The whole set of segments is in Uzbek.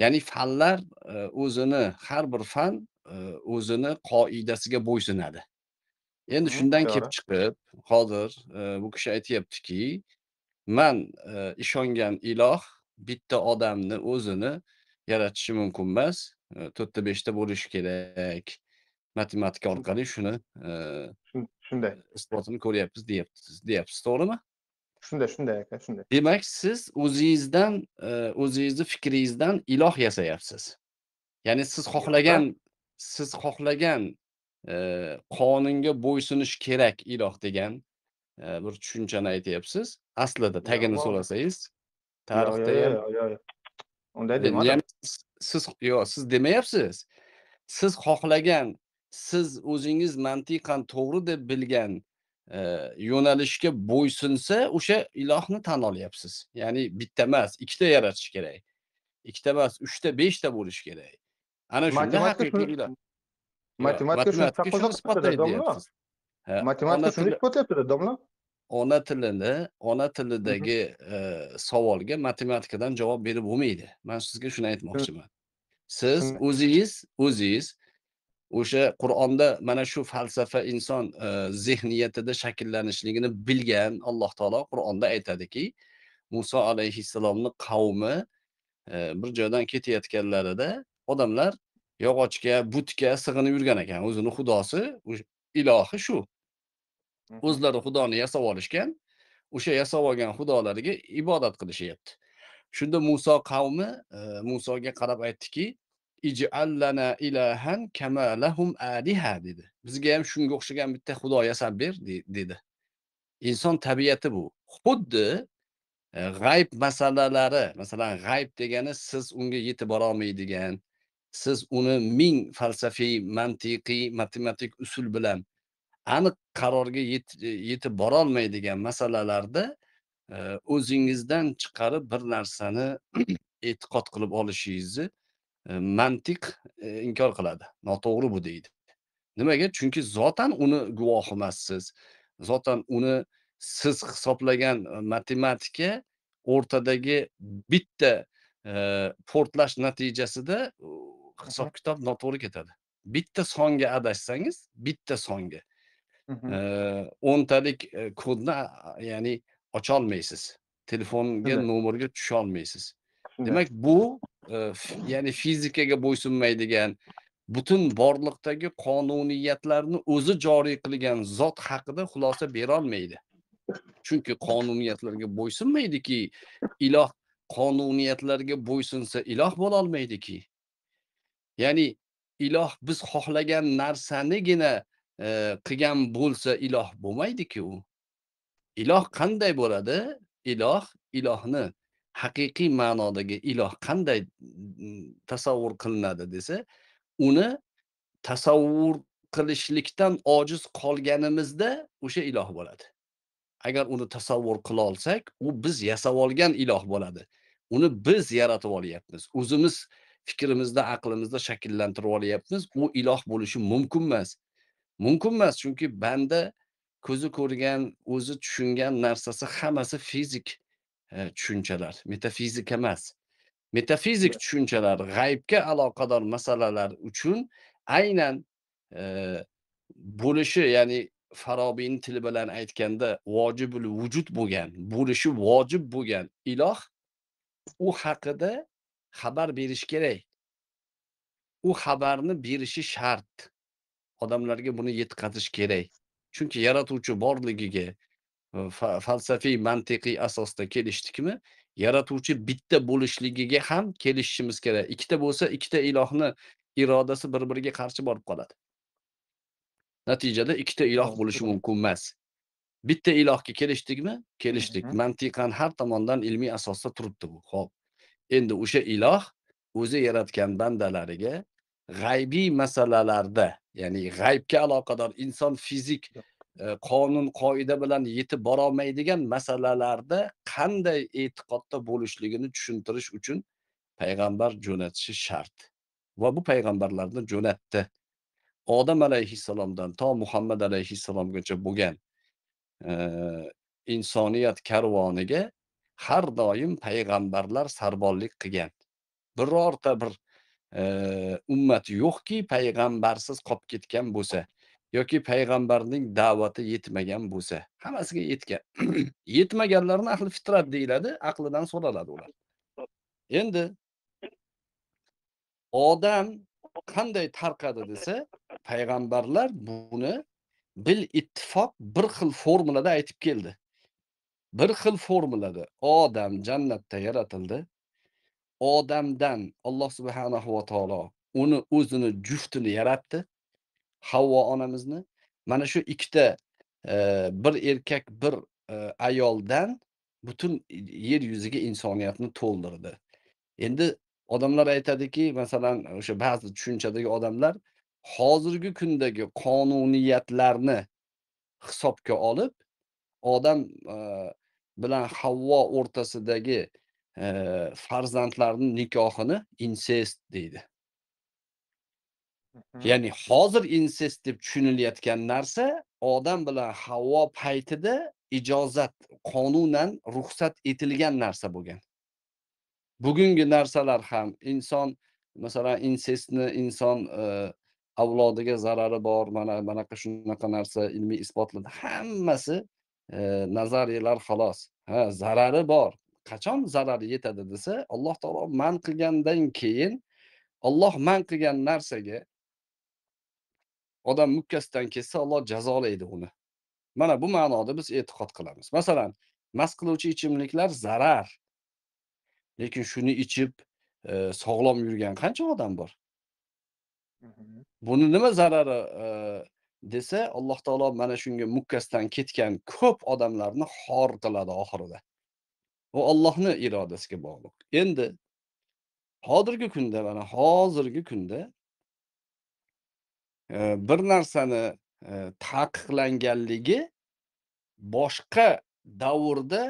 ya'ni fanlar e, o'zini har bir fan e, o'zini qoidasiga bo'ysunadi endi shundan kelib chiqib hozir e, bu kishi aytyaptiki man ishongan iloh bitta odamni o'zini yaratishi mumkin emas to'rtta beshta bo'lishi kerak matematika orqali shuni shunday isbotini ko'ryapmiz deyapsiz deyapsiz to'g'rimi Shunday, shunday aka, shunday. Demak, siz o'zingizdan, e, o'zingizni fikringizdan iloh yasayapsiz. Ya'ni siz xohlagan, siz xohlagan e, qonunga bo'ysunish kerak iloh degan e, bir tushunchani aytyapsiz. Aslida tagini so'rasangiz, tarixda ham Unday demadim. Siz yo'q, siz demayapsiz. Siz xohlagan, siz o'zingiz mantiqan to'g'ri deb bilgan yo'nalishga bo'ysunsa o'sha ilohni tan olyapsiz ya'ni bitta emas ikkita yaratish kerak ikkita emas uchta beshta bo'lishi kerak ana shunda haqiqiy iloh matematika shuni taqozo matematika shuni isbotlayaptida domla ona tilini ona tilidagi savolga matematikadan javob berib bo'lmaydi man sizga shuni aytmoqchiman siz o'zingiz o'zingiz o'sha qur'onda mana shu falsafa inson e, zehniyatida shakllanishligini bilgan alloh taolo qur'onda aytadiki muso alayhissalomni qavmi e, bir joydan ketayotganlarida odamlar yog'ochga butga sig'inib yurgan ekan o'zini xudosi ilohi shu o'zlari xudoni yasab olishgan o'sha yasab olgan xudolariga ibodat qilishyapti shunda muso qavmi e, musoga qarab aytdiki ijallana ilahan kama lahum aliha dedi bizga ham shunga o'xshagan bitta xudo yasab ber dedi inson tabiati bu xuddi e, g'ayb masalalari masalan g'ayb degani siz unga yetib olmaydigan siz uni ming falsafiy mantiqiy matematik usul bilan aniq qarorga yetib borolmaydigan masalalarda e, o'zingizdan chiqarib bir narsani e'tiqod qilib olishingizni mantiq inkor qiladi noto'g'ri bu deydi nimaga chunki zotan uni guvohi emassiz zotan uni siz hisoblagan e, matematika o'rtadagi bitta e, portlash natijasida hisob kitob noto'g'ri ketadi bitta songa adashsangiz bitta songa o'ntalik e, kodni ya'ni ocholmaysiz telefonga nomerga olmaysiz demak bu e, ya'ni fizikaga bo'ysunmaydigan butun borliqdagi qonuniyatlarni o'zi joriy qilgan zot haqida xulosa berolmaydi chunki qonuniyatlarga bo'ysunmaydiki iloh qonuniyatlarga bo'ysunsa iloh bo'lolmaydiki ya'ni iloh biz xohlagan narsanigina e, qilgan e, bo'lsa iloh bo'lmaydiki u iloh qanday bo'ladi iloh ilohni haqiqiy ma'nodagi iloh qanday mm, tasavvur qilinadi desa uni tasavvur qilishlikdan ojiz qolganimizda o'sha iloh bo'ladi agar uni tasavvur qila olsak u biz yasab olgan iloh bo'ladi uni biz yaratib olyapmiz o'zimiz fikrimizda aqlimizda shakllantirib olyapmiz u iloh bo'lishi mumkin emas mumkin emas chunki banda ko'zi ko'rgan o'zi tushungan narsasi hammasi fizik E, tushunchalar metafizik emas metafizik tushunchalar g'aybga aloqador masalalar uchun aynan e, bo'lishi ya'ni farobiyni tili bilan aytganda vojibul vujud bo'lgan bo'lishi vojib bo'lgan iloh u haqida xabar berish kerak u xabarni berishi shart odamlarga buni yetkazish kerak chunki yaratuvchi borligiga falsafiy, mantiqiy asosda kelishdikmi, yaratuvchi bitta bo'lishligiga ham kelishishimiz kerak. Ikkita bo'lsa, ikkita ilohni irodasi bir-biriga qarshi borib qoladi. Natijada ikkita iloh bo'lishi mumkin emas. Bitta ilohga kelishdikmi? Kelishdik. Mantiqan har tomondan ilmiy asosda turibdi bu. ho'p Endi o'sha iloh o'zi yaratgan bandalariga g'aybiy masalalarda, ya'ni g'aybga aloqador inson fizik E, qonun qoida bilan yetib borolmaydigan masalalarda qanday e'tiqodda bo'lishligini tushuntirish uchun payg'ambar jo'natishi shart va bu payg'ambarlarni jo'natdi odam alayhissalomdan to muhammad alayhissalomgacha bo'lgan e, insoniyat karvoniga har doim payg'ambarlar sarbonlik qilgan birorta bir e, ummat yo'qki payg'ambarsiz qolib ketgan bo'lsa yoki payg'ambarning da'vati yetmagan bo'lsa hammasiga yetgan yetmaganlarni ahli fitrat deyiladi aqlidan so'raladi ular endi odam qanday tarqadi desa payg'ambarlar buni bil ittifoq bir xil formulada aytib keldi bir xil formulada odam jannatda yaratildi odamdan alloh subhanahu va taolo uni o'zini juftini yaratdi Havvo onamizni mana shu ikkita bir erkak bir ayoldan butun yer yuziga insoniyatni to'ldirdi endi odamlar aytadiki masalan o'sha ba'zi tushunchadagi odamlar hozirgi kundagi qonuniyatlarni hisobga olib odam bilan havvo o'rtasidagi farzandlarni nikohini insest deydi ya'ni hozir insest deb tushunilayotgan narsa odam bilan havo paytida ijozat qonunan ruxsat etilgan narsa bo'lgan bugungi narsalar ham inson masalan insestni inson e, avlodiga zarari bor mana manaqa shunaqa narsa ilmiy isbotlandi hammasi e, nazariyalar xolos ha zarari bor qachon zarari yetadi desa alloh taolo man qilgandan keyin olloh man qilgan narsaga odam mukkasidan kessa Alloh jazolaydi uni. Mana bu ma'noda biz e'tiqod qilamiz. Masalan, mast qiluvchi ichimliklar zarar. Lekin shuni ichib e, sog'lom yurgan qancha odam bor? Buni nima zarari e, desa, Alloh taolo mana shunga mukkasidan ketgan ko'p odamlarni xor qiladi oxirida. Bu Allohning irodasiga bog'liq. Endi hozirgi kunda mana hozirgi kunda bir narsani taqiqlanganligi boshqa davrda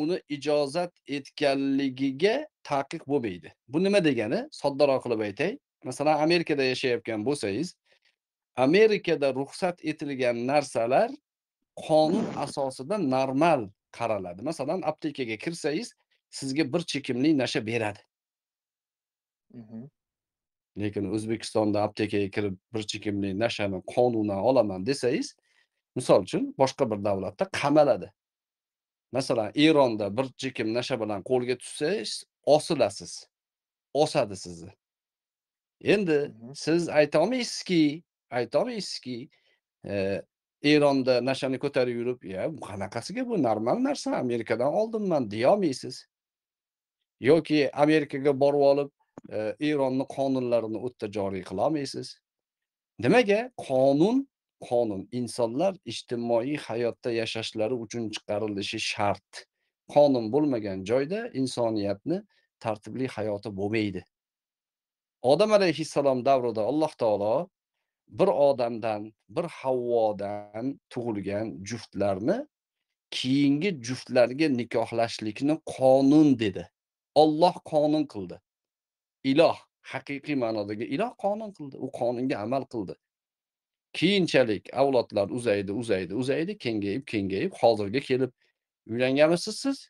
uni ijozat etganligiga taqiq bo'lmaydi bu nima degani soddaroq qilib aytay masalan amerikada yashayotgan bo'lsangiz amerikada ruxsat etilgan narsalar qonun asosida normal qaraladi masalan aptekaga kirsangiz sizga bir chekimli nasha beradi lekin O'zbekistonda aptekaga kirib bir chekimlik nashani qonunan olaman desangiz, misol uchun boshqa bir davlatda qamaladi. Masalan, Eronda bir chekim nasha bilan qo'lga tushsangiz, osilasiz. Osadi sizni. Endi siz ayta olmaysizki, ayta olmaysizki, e, Eronda nashani ko'tarib yurib, ya qanaqasiga bu normal narsa, Amerikadan oldimman deya olmaysiz. yoki Amerikaga borib olib, eronni qonunlarini o'tda joriy qilolmaysiz nimaga qonun qonun insonlar ijtimoiy hayotda yashashlari uchun chiqarilishi shart qonun bo'lmagan joyda insoniyatni tartibli hayoti bo'lmaydi odam alayhissalom davrida alloh taolo bir odamdan bir havvodan tug'ilgan juftlarni keyingi juftlarga nikohlashlikni qonun dedi olloh qonun qildi iloh haqiqiy ma'nodagi iloh qonun qildi u qonunga amal qildi keyinchalik avlodlar uzaydi uzaydi uzaydi kengayib kengayib hozirga kelib uylanganmisiz siz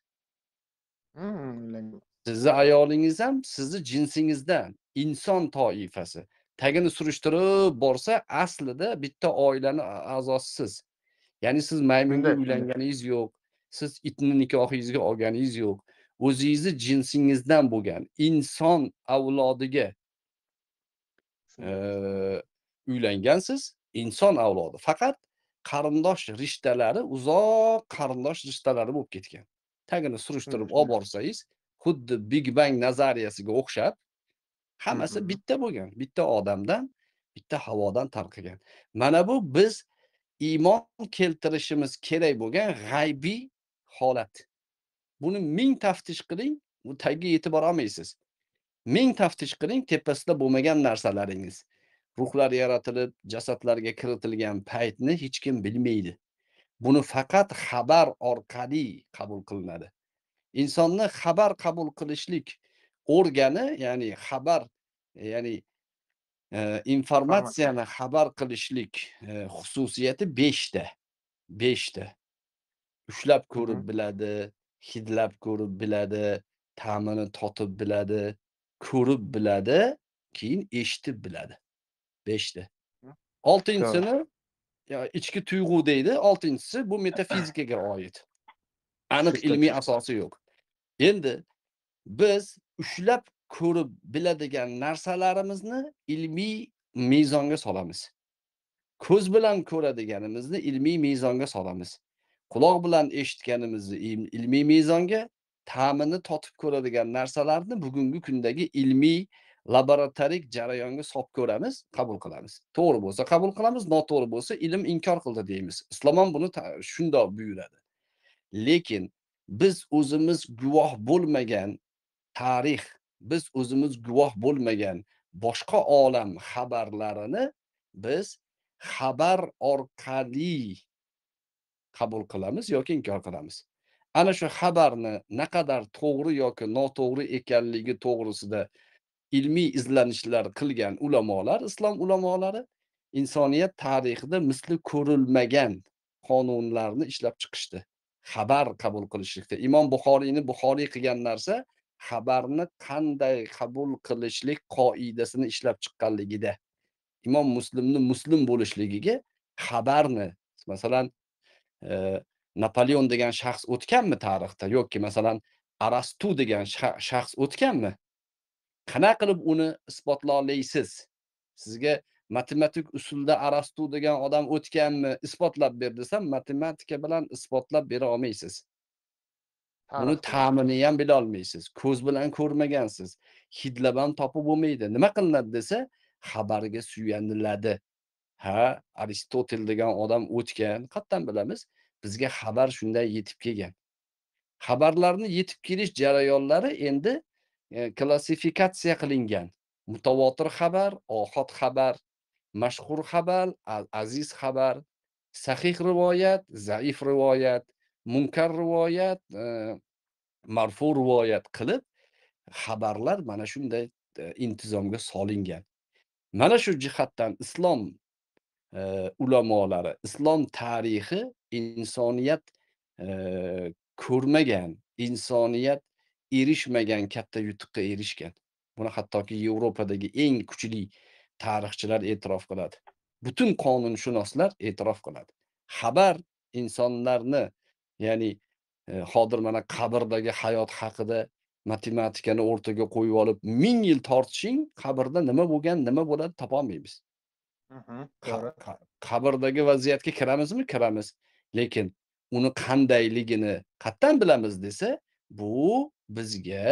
hmm, sizni ayolingiz ham sizni jinsingizdan inson toifasi tagini surishtirib borsa aslida bitta oilani a'zosisiz ya'ni siz maymunga uylanganingiz yo'q siz itni nikohingizga olganingiz yo'q o'zingizni jinsingizdan bo'lgan inson avlodiga uylangansiz inson avlodi faqat qarindosh rishtalari uzoq qarindosh rishtalari bo'lib ketgan tagini surishtirib olib borsangiz xuddi big bang nazariyasiga o'xshab hammasi mm-hmm. bitta bo'lgan bitta odamdan bitta havodan tarqagan mana bu biz iymon keltirishimiz kerak bo'lgan g'aybiy holat buni ming taftish qiling u tagiga yetib bora olmaysiz ming taftish qiling tepasida bo'lmagan narsalaringiz ruhlar yaratilib jasadlarga kiritilgan paytni hech kim bilmaydi buni faqat xabar orqali qabul qilinadi insonni xabar qabul qilishlik organi ya'ni xabar e, ya'ni e, informatsiyani xabar qilishlik e, xususiyati beshta beshta ushlab ko'rib biladi hidlab ko'rib biladi ta'mini totib biladi ko'rib biladi keyin eshitib biladi beshta oltinchisini ichki tuyg'u deydi oltinchisi bu metafizikaga oid aniq ilmiy asosi yo'q endi biz ushlab ko'rib biladigan narsalarimizni ilmiy mezonga solamiz ko'z bilan ko'radiganimizni ilmiy mezonga solamiz quloq bilan eshitganimizni ilmiy mezonga ta'mini totib ko'radigan narsalarni bugungi kundagi ilmiy laboratorik jarayonga solib ko'ramiz qabul qilamiz to'g'ri bo'lsa qabul qilamiz noto'g'ri bo'lsa ilm inkor qildi deymiz islom ham buni shundoq buyuradi lekin biz o'zimiz guvoh bo'lmagan tarix biz o'zimiz guvoh bo'lmagan boshqa olam xabarlarini biz xabar orqali qabul qilamiz yoki inkor qilamiz ana shu xabarni naqadar to'g'ri yoki noto'g'ri ekanligi to'g'risida ilmiy izlanishlar qilgan ulamolar islom ulamolari insoniyat tarixida misli ko'rilmagan qonunlarni ishlab chiqishdi xabar qabul qilishlikda imom buxoriyni buxoriy qilgan narsa xabarni qanday qabul qilishlik qoidasini ishlab chiqqanligida imom muslimni muslim bo'lishligiga xabarni masalan napoleon degan shaxs o'tganmi tarixda yoki masalan arastu degan shaxs o'tganmi qanaqa qilib uni isbotlaysiz? olasiz sizga matematik usulda arastu degan odam o'tganmi isbotlab ber desam matematika bilan isbotlab bera olmaysiz uni ta'mini ham olmaysiz ko'z bilan ko'rmagansiz hidlab ham topib bo'lmaydi nima qilinadi desa xabarga suyaniladi ha aristotel degan odam o'tgan qayerdan bilamiz bizga xabar shunday yetib kelgan xabarlarni yetib kelish jarayonlari endi e, klassifikatsiya qilingan mutavotir xabar ohod xabar mashhur xabar aziz xabar sahih rivoyat zaif rivoyat munkar rivoyat e, marfu rivoyat qilib xabarlar mana shunday e, intizomga solingan mana shu jihatdan islom e, ulamolari islom tarixi insoniyat e, ko'rmagan insoniyat erishmagan katta yutuqqa erishgan buni hattoki yevropadagi eng kuchli tarixchilar e'tirof qiladi butun qonunshunoslar e'tirof qiladi xabar insonlarni ya'ni hozir mana qabrdagi hayot haqida matematikani o'rtaga qo'yib olib ming yil tortishing qabrda nima bo'lgan nima bo'ladi topolmaymiz qabrdagi vaziyatga kiramizmi kiramiz lekin uni qandayligini qayerdan bilamiz desa bu bizga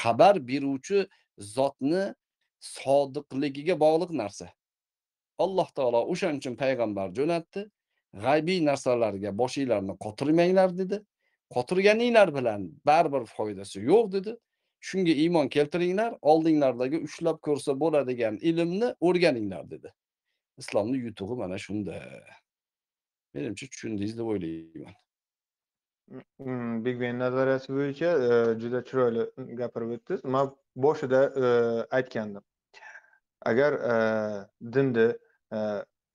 xabar beruvchi zotni sodiqligiga bog'liq narsa alloh taolo o'shaning uchun payg'ambar jo'natdi g'aybiy narsalarga boshinglarni qotirmanglar dedi qotirganinglar bilan baribir foydasi yo'q dedi shunga iymon keltiringlar oldinglardagi ushlab ko'rsa bo'ladigan ilmni o'rganinglar dedi islomni yutug'i mana shunda menimcha tushundingiz deb o'ylayman hmm, big ben nazariyasi bo'yicha e, juda chiroyli gapirib o'tdingiz e, man boshida aytgandim agar e, dindi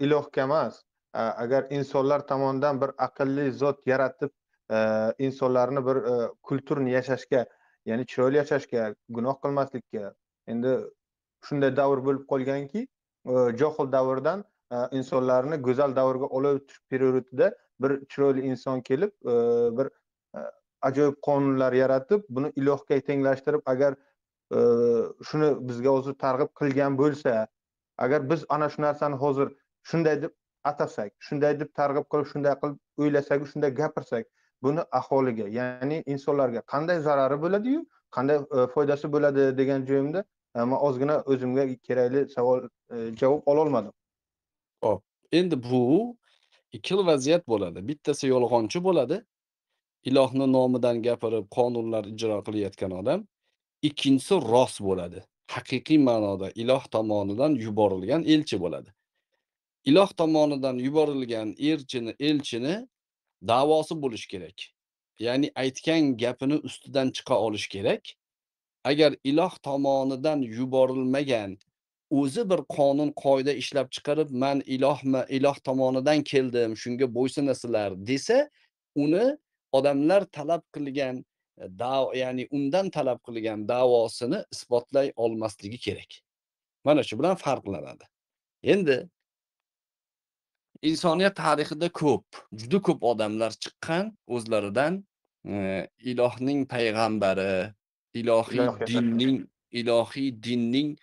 ilohga emas agar insonlar tomonidan bir aqlli zot yaratib insonlarni bir kulturni yashashga ya'ni chiroyli yashashga gunoh qilmaslikka endi shunday davr bo'lib qolganki Э, johil davrdan э, insonlarni go'zal davrga olib o'tish periodida bir chiroyli inson kelib e, bir e, ajoyib qonunlar yaratib buni ilohga tenglashtirib agar e, shuni bizga hozir targ'ib qilgan bo'lsa agar biz ana shu narsani hozir shunday deb atasak shunday deb targ'ib qilib shunday qilib o'ylasak shunday gapirsak buni aholiga ya'ni insonlarga qanday zarari bo'ladiyu qanday foydasi bo'ladi degan joyimda ammo ozgina o'zimga kerakli savol e, javob ololmadim. Hop, endi bu ikki xil vaziyat bo'ladi. Bittasi yolg'onchi bo'ladi, ilohni nomidan gapirib qonunlar ijro qilayotgan odam, ikkinchisi rost bo'ladi. Haqiqiy ma'noda iloh tomonidan yuborilgan elchi bo'ladi. Iloh tomonidan yuborilgan erchini elchini da'vosi bo'lish kerak. Ya'ni aytgan gapini ustidan chiqa olish kerak. agar iloh tomonidan yuborilmagan o'zi bir qonun qoida ishlab chiqarib man ilohmi iloh tomonidan keldim shunga bo'ysunasizlar desa uni odamlar talab qilgan e, davo ya'ni undan talab qilgan davosini isbotlay olmasligi kerak mana shu bilan farqlanadi endi insoniyat tarixida ko'p juda ko'p odamlar chiqqan o'zlaridan e, ilohning payg'ambari ilohiy dinning ilohiy e, dinning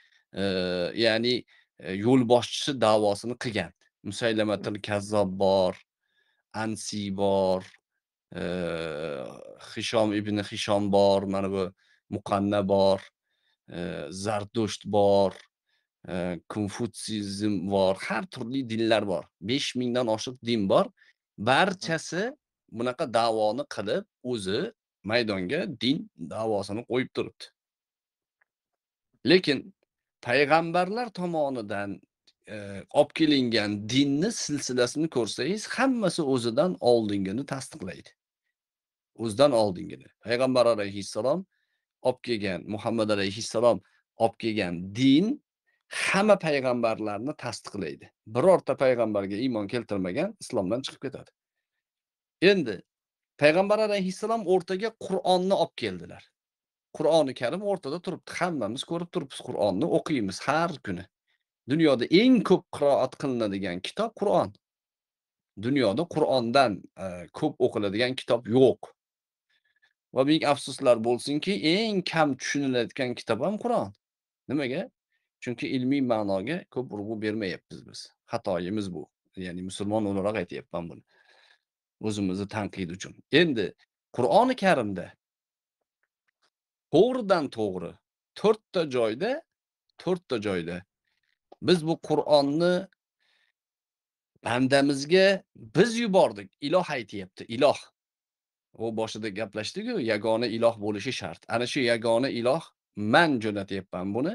ya'ni e, yo'lboshchisi davosini qilgan musaylamatil kazzob bor ansi bor e, hishom ibn hishom bor mana bu muqanna bor zardusht bor konfutsizm bor har turli dinlar bor besh mingdan oshiq din bor barchasi bunaqa davoni qilib o'zi maydonga din davosini qo'yib turibdi lekin payg'ambarlar tomonidan e, olib e, kelingan dinni silsilasini ko'rsangiz hammasi o'zidan oldingini tasdiqlaydi o'zidan oldingini payg'ambar alayhissalom olib kelgan muhammad alayhissalom olib kelgan din hamma payg'ambarlarni tasdiqlaydi birorta payg'ambarga iymon keltirmagan islomdan chiqib ketadi endi payg'ambar alayhissalom o'rtaga qur'onni olib keldilar qur'oni karim o'rtada turibdi hammamiz ko'rib turibmiz qur'onni o'qiymiz har kuni dunyoda eng ko'p qiroat qilinadigan kitob qur'on dunyoda qur'ondan e, ko'p o'qiladigan kitob yo'q va ming afsuslar bo'lsinki eng kam tushunilayotgan kitob ham qur'on nimaga chunki ilmiy ma'noga ko'p urg'u bermayapmiz biz xatoyimiz bu ya'ni musulmon o'laroq aytyapman buni O'zimizni tanqid uchun. Endi Qur'oni Karimda to'g'ridan to'g'ri to'rtta joyda to'rtta joyda biz bu Qur'onni bandamizga biz yubordik. Iloh aytyapti iloh. U boshida gaplashdiku ku yagona iloh bo'lishi shart. Ana shu yagona iloh man jo'natyapman buni.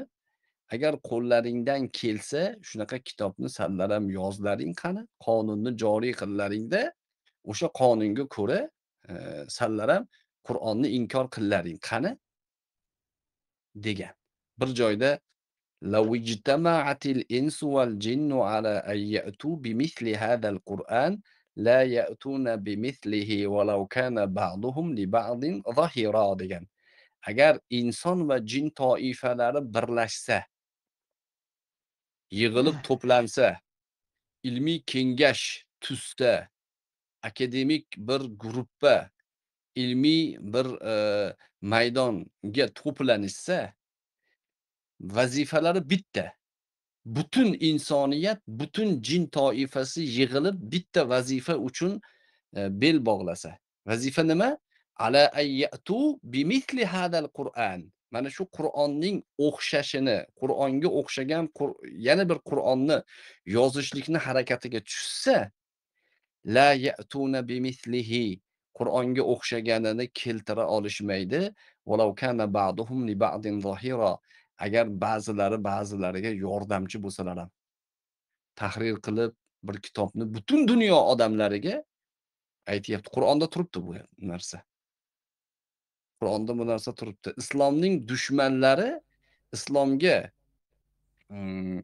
agar qo'llaringdan kelsa shunaqa kitobni ham yozlaring qani qonunni joriy qillaringda o'sha qonunga ko'ra e, sanlar ham qur'onni inkor qillaring qani degan bir joyda لو اجتمعت الإنس والجن على أن يأتوا بمثل هذا القرآن لا يأتون بمثله kana كان li ba'din zahira degan agar inson va jin toifalari birlashsa yig'ilib ah. to'plansa ilmiy kengash tuzsa akademik bir gruppa ilmiy bir e, maydonga to'planishsa vazifalari bitta butun insoniyat butun jin toifasi yig'ilib bitta vazifa uchun e, bel bog'lasa vazifa nima ala ayyatu bimithli hadal qur'an mana shu qur'onning o'xshashini qur'onga o'xshagan yana bir qur'onni yozishlikni harakatiga tushsa la ya'tuna bimislihi Qur'onga o'xshaganini keltira olishmaydi. Walau kana ba'duhum li ba'din zahira. Agar ba'zilari ba'zilariga yordamchi bo'lsalar ham. Tahrir qilib bir kitobni butun dunyo odamlariga aytyapti. Qur'onda turibdi bu narsa. Qur'onda bu narsa turibdi. Islomning dushmanlari islomga mm,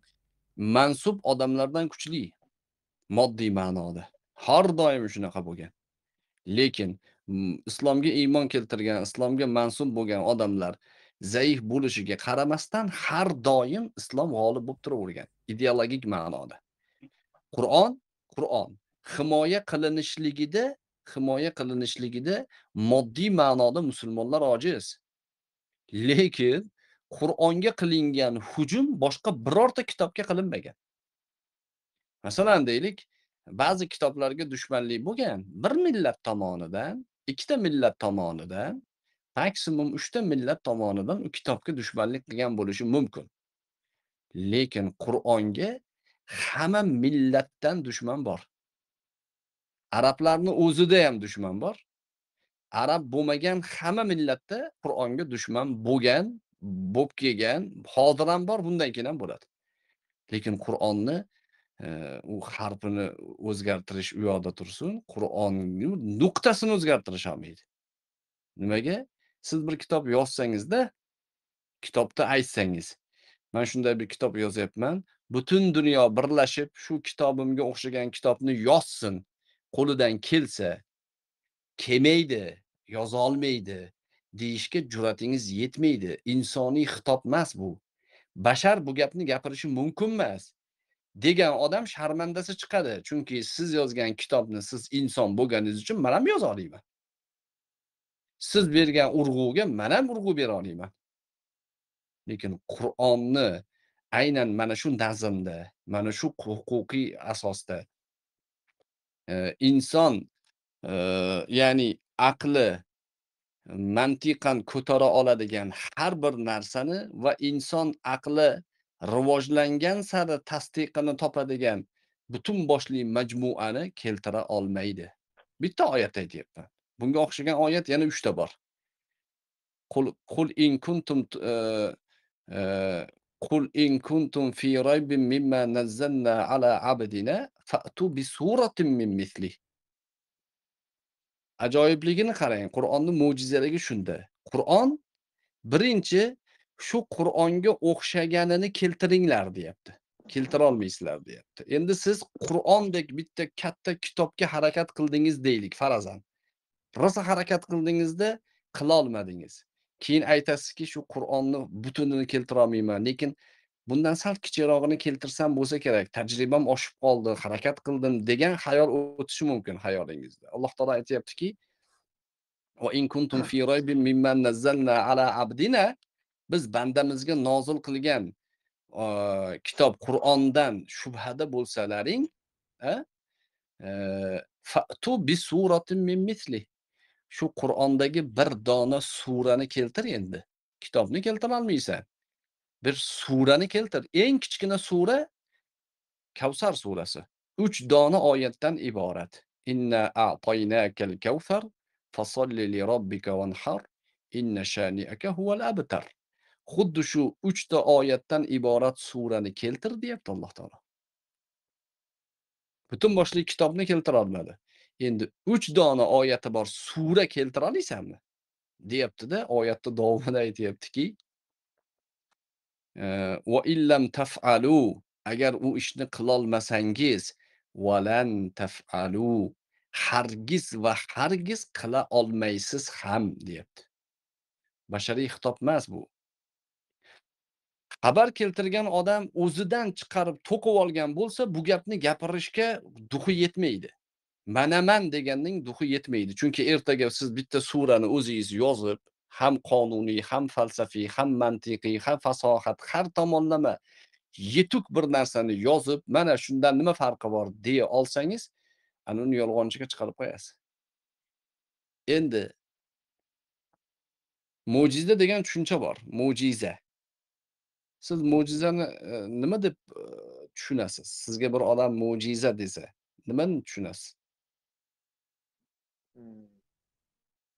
mansub odamlardan kuchli moddiy ma'noda. Har doim shunaqa bo'lgan. Lekin islomga iymon keltirgan, islomga mansub bo'lgan odamlar zaif bo'lishiga qaramasdan har doim islom g'olib bo'lib turavergan ideologik ma'noda. Qur'on, Qur'on himoya qilinishligida himoya qilinishligida moddiy ma'noda musulmonlar ojiz. Lekin Qur'onga qilingan hujum boshqa birorta kitobga qilinmagan. Masalan deylik, ba'zi kitoblarga dushmanlik bo'lgan bir millat tomonidan ikkita millat tomonidan maksimum uchta millat tomonidan u kitobga dushmanlik qilgan bo'lishi mumkin lekin qur'onga hamma millatdan dushman bor arablarni o'zida ham dushman bor arab bo'lmagan hamma millatda qur'onga dushman bo'lgan bo'lib kelgan hozir ham bor bundan keyin ham bo'ladi lekin qur'onni u harfini o'zgartirish u yoqda tursin qur'onni nuqtasini o'zgartirish olmaydi nimaga siz bir kitob yozsangizda kitobda aytsangiz man shunday bir kitob yozyapman butun dunyo birlashib shu kitobimga o'xshagan kitobni yozsin qo'lidan kelsa kelmaydi yozolmaydi deyishga jur'atingiz yetmaydi insoniy xitob emas bu bashar bu gapni gapirishi mumkin emas degan odam sharmandasi chiqadi chunki siz yozgan kitobni siz inson bo'lganingiz uchun man ham yoza olaman siz bergan urg'uga man ham urg'u bera olaman lekin qur'onni aynan mana shu nazmda mana shu huquqiy asosda e, inson e, ya'ni aqli mantiqan ko'tara oladigan har bir narsani va inson aqli rivojlangan sari tasdiqini topadigan butun boshli majmuani keltira olmaydi bitta oyat aytyapman bunga o'xshagan oyat yana uchta bor qul qul in kuntum e, e, qul in kuntum fi raybin mimma nazzalna ala abdina fa'tu bi suratin min mislih ajoyibligini qarang qur'onni mo'jizaligi shunda qur'on birinchi shu qur'onga o'xshaganini keltiringlar deyapti keltirolmaysizlar deyapti endi siz qur'ondek bitta katta kitobga harakat qildingiz deylik farazan rosa harakat qildingizda qilolmadingiz keyin aytasizki shu qur'onni butunini keltirolmayman lekin bundan sal kichikrog'ini keltirsam bo'lsa kerak tajribam oshib qoldi harakat qildim degan xayol o'tishi mumkin xayolingizda alloh taolo aytyaptiki biz bandamizga nozil qilgan kitob qur'ondan shubhada bo'lsalaring e, fatu bi suratin min misli shu qur'ondagi bir dona surani keltir endi kitobni keltirolmaysan bir surani keltir eng kichkina sura kavsar surasi uch dona oyatdan iborat inna a'toynakal kavsar fasolli li robbika vanhar inna shani'aka huval abtar xuddi shu 3 ta oyatdan iborat surani keltir deyapti Alloh taolo. Butun boshli kitobni keltira olmadi. Endi 3 dona oyati bor sura keltira olasanmi? deyaptida da oyatda davomida aytyaptiki va illam taf'alu agar u ishni qilolmasangiz valan taf'alu hargiz va hargiz qila olmaysiz ham deyapti. Bashariy xitob emas bu. xabar keltirgan odam o'zidan chiqarib to'qib olgan bo'lsa bu gapni gapirishga duhi yetmaydi manaman deganning duhi yetmaydi chunki ertaga siz bitta surani o'zingiz yozib ham qonuniy ham falsafiy ham mantiqiy ham fasohat har tomonlama yetuk bir narsani yozib mana shundan nima farqi bor deya olsangiz ana uni yolg'onchiga chiqarib qo'yasiz endi mo'jiza degan tushuncha bor mo'jiza Siz mo'jizani e, nima deb e, tushunasiz? Sizga bir odam mo'jiza desa, nimani tushunasiz? Hmm.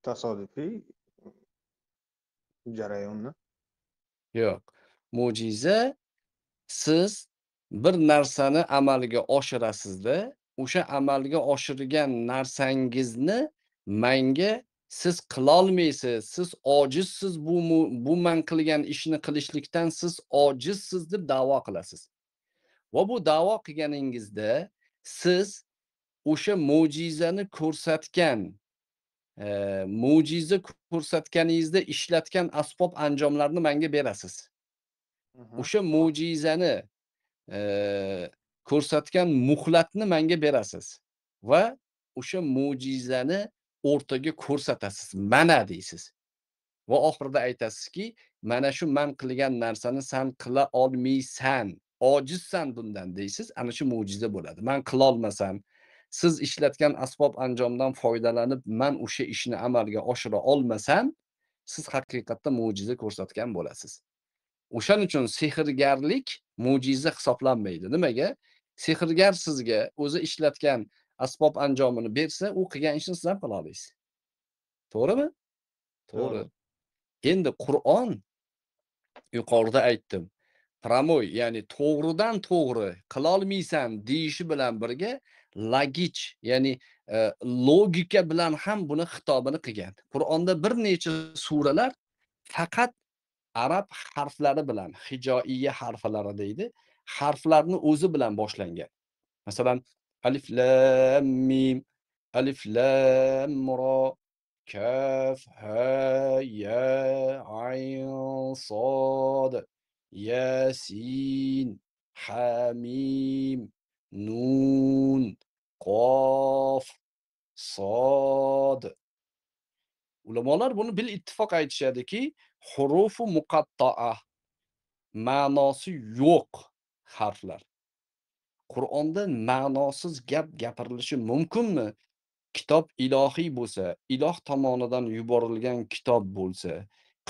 Tasodifiy mm, jarayonni. Yo'q. Mo'jiza siz bir narsani amalga oshirasizda, o'sha amalga oshirgan narsangizni menga siz qilolmaysiz siz ojizsiz bu bu man qilgan ishni qilishlikdan siz ojizsiz deb da'vo qilasiz va bu da'vo qilganingizda siz o'sha mo'jizani ko'rsatgan e, mo'jiza ko'rsatganingizda ishlatgan asbob anjomlarni manga berasiz mhmm, o'sha mo'jizani e, ko'rsatgan muhlatni manga berasiz va o'sha mo'jizani o'rtaga ko'rsatasiz mana deysiz va oxirida aytasizki mana shu man qilgan narsani san qila olmaysan ojizsan bundan deysiz ana shu mo'jiza bo'ladi man qilolmasam siz ishlatgan asbob anjomdan foydalanib man o'sha ishni amalga oshira olmasam siz haqiqatda mo'jiza ko'rsatgan bo'lasiz o'shaning uchun sehrgarlik mo'jiza hisoblanmaydi nimaga sehrgar sizga o'zi ishlatgan asbob anjomini bersa u qilgan ishni siz ham qila olasiz to'g'rimi to'g'ri endi qur'on yuqorida aytdim прямой ya'ni to'g'ridan to'g'ri qilolmaysan deyishi bilan birga logich ya'ni e, logika bilan ham buni xitobini qilgan qur'onda bir necha suralar faqat arab harflari bilan hijoiya harflari deydi harflarni o'zi bilan boshlangan masalan ألف لام ميم ألف لام را كاف ها يا عين صاد ياسين حميم نون قاف صاد ulamolar buni bil ittifoq aytishadiki hurufi muqattoa ma'nosi yo'q harflar Qur'onda ma'nosiz gap gapirilishi mumkinmi? Kitob ilohiy bo'lsa, iloh tomonidan yuborilgan kitob bo'lsa,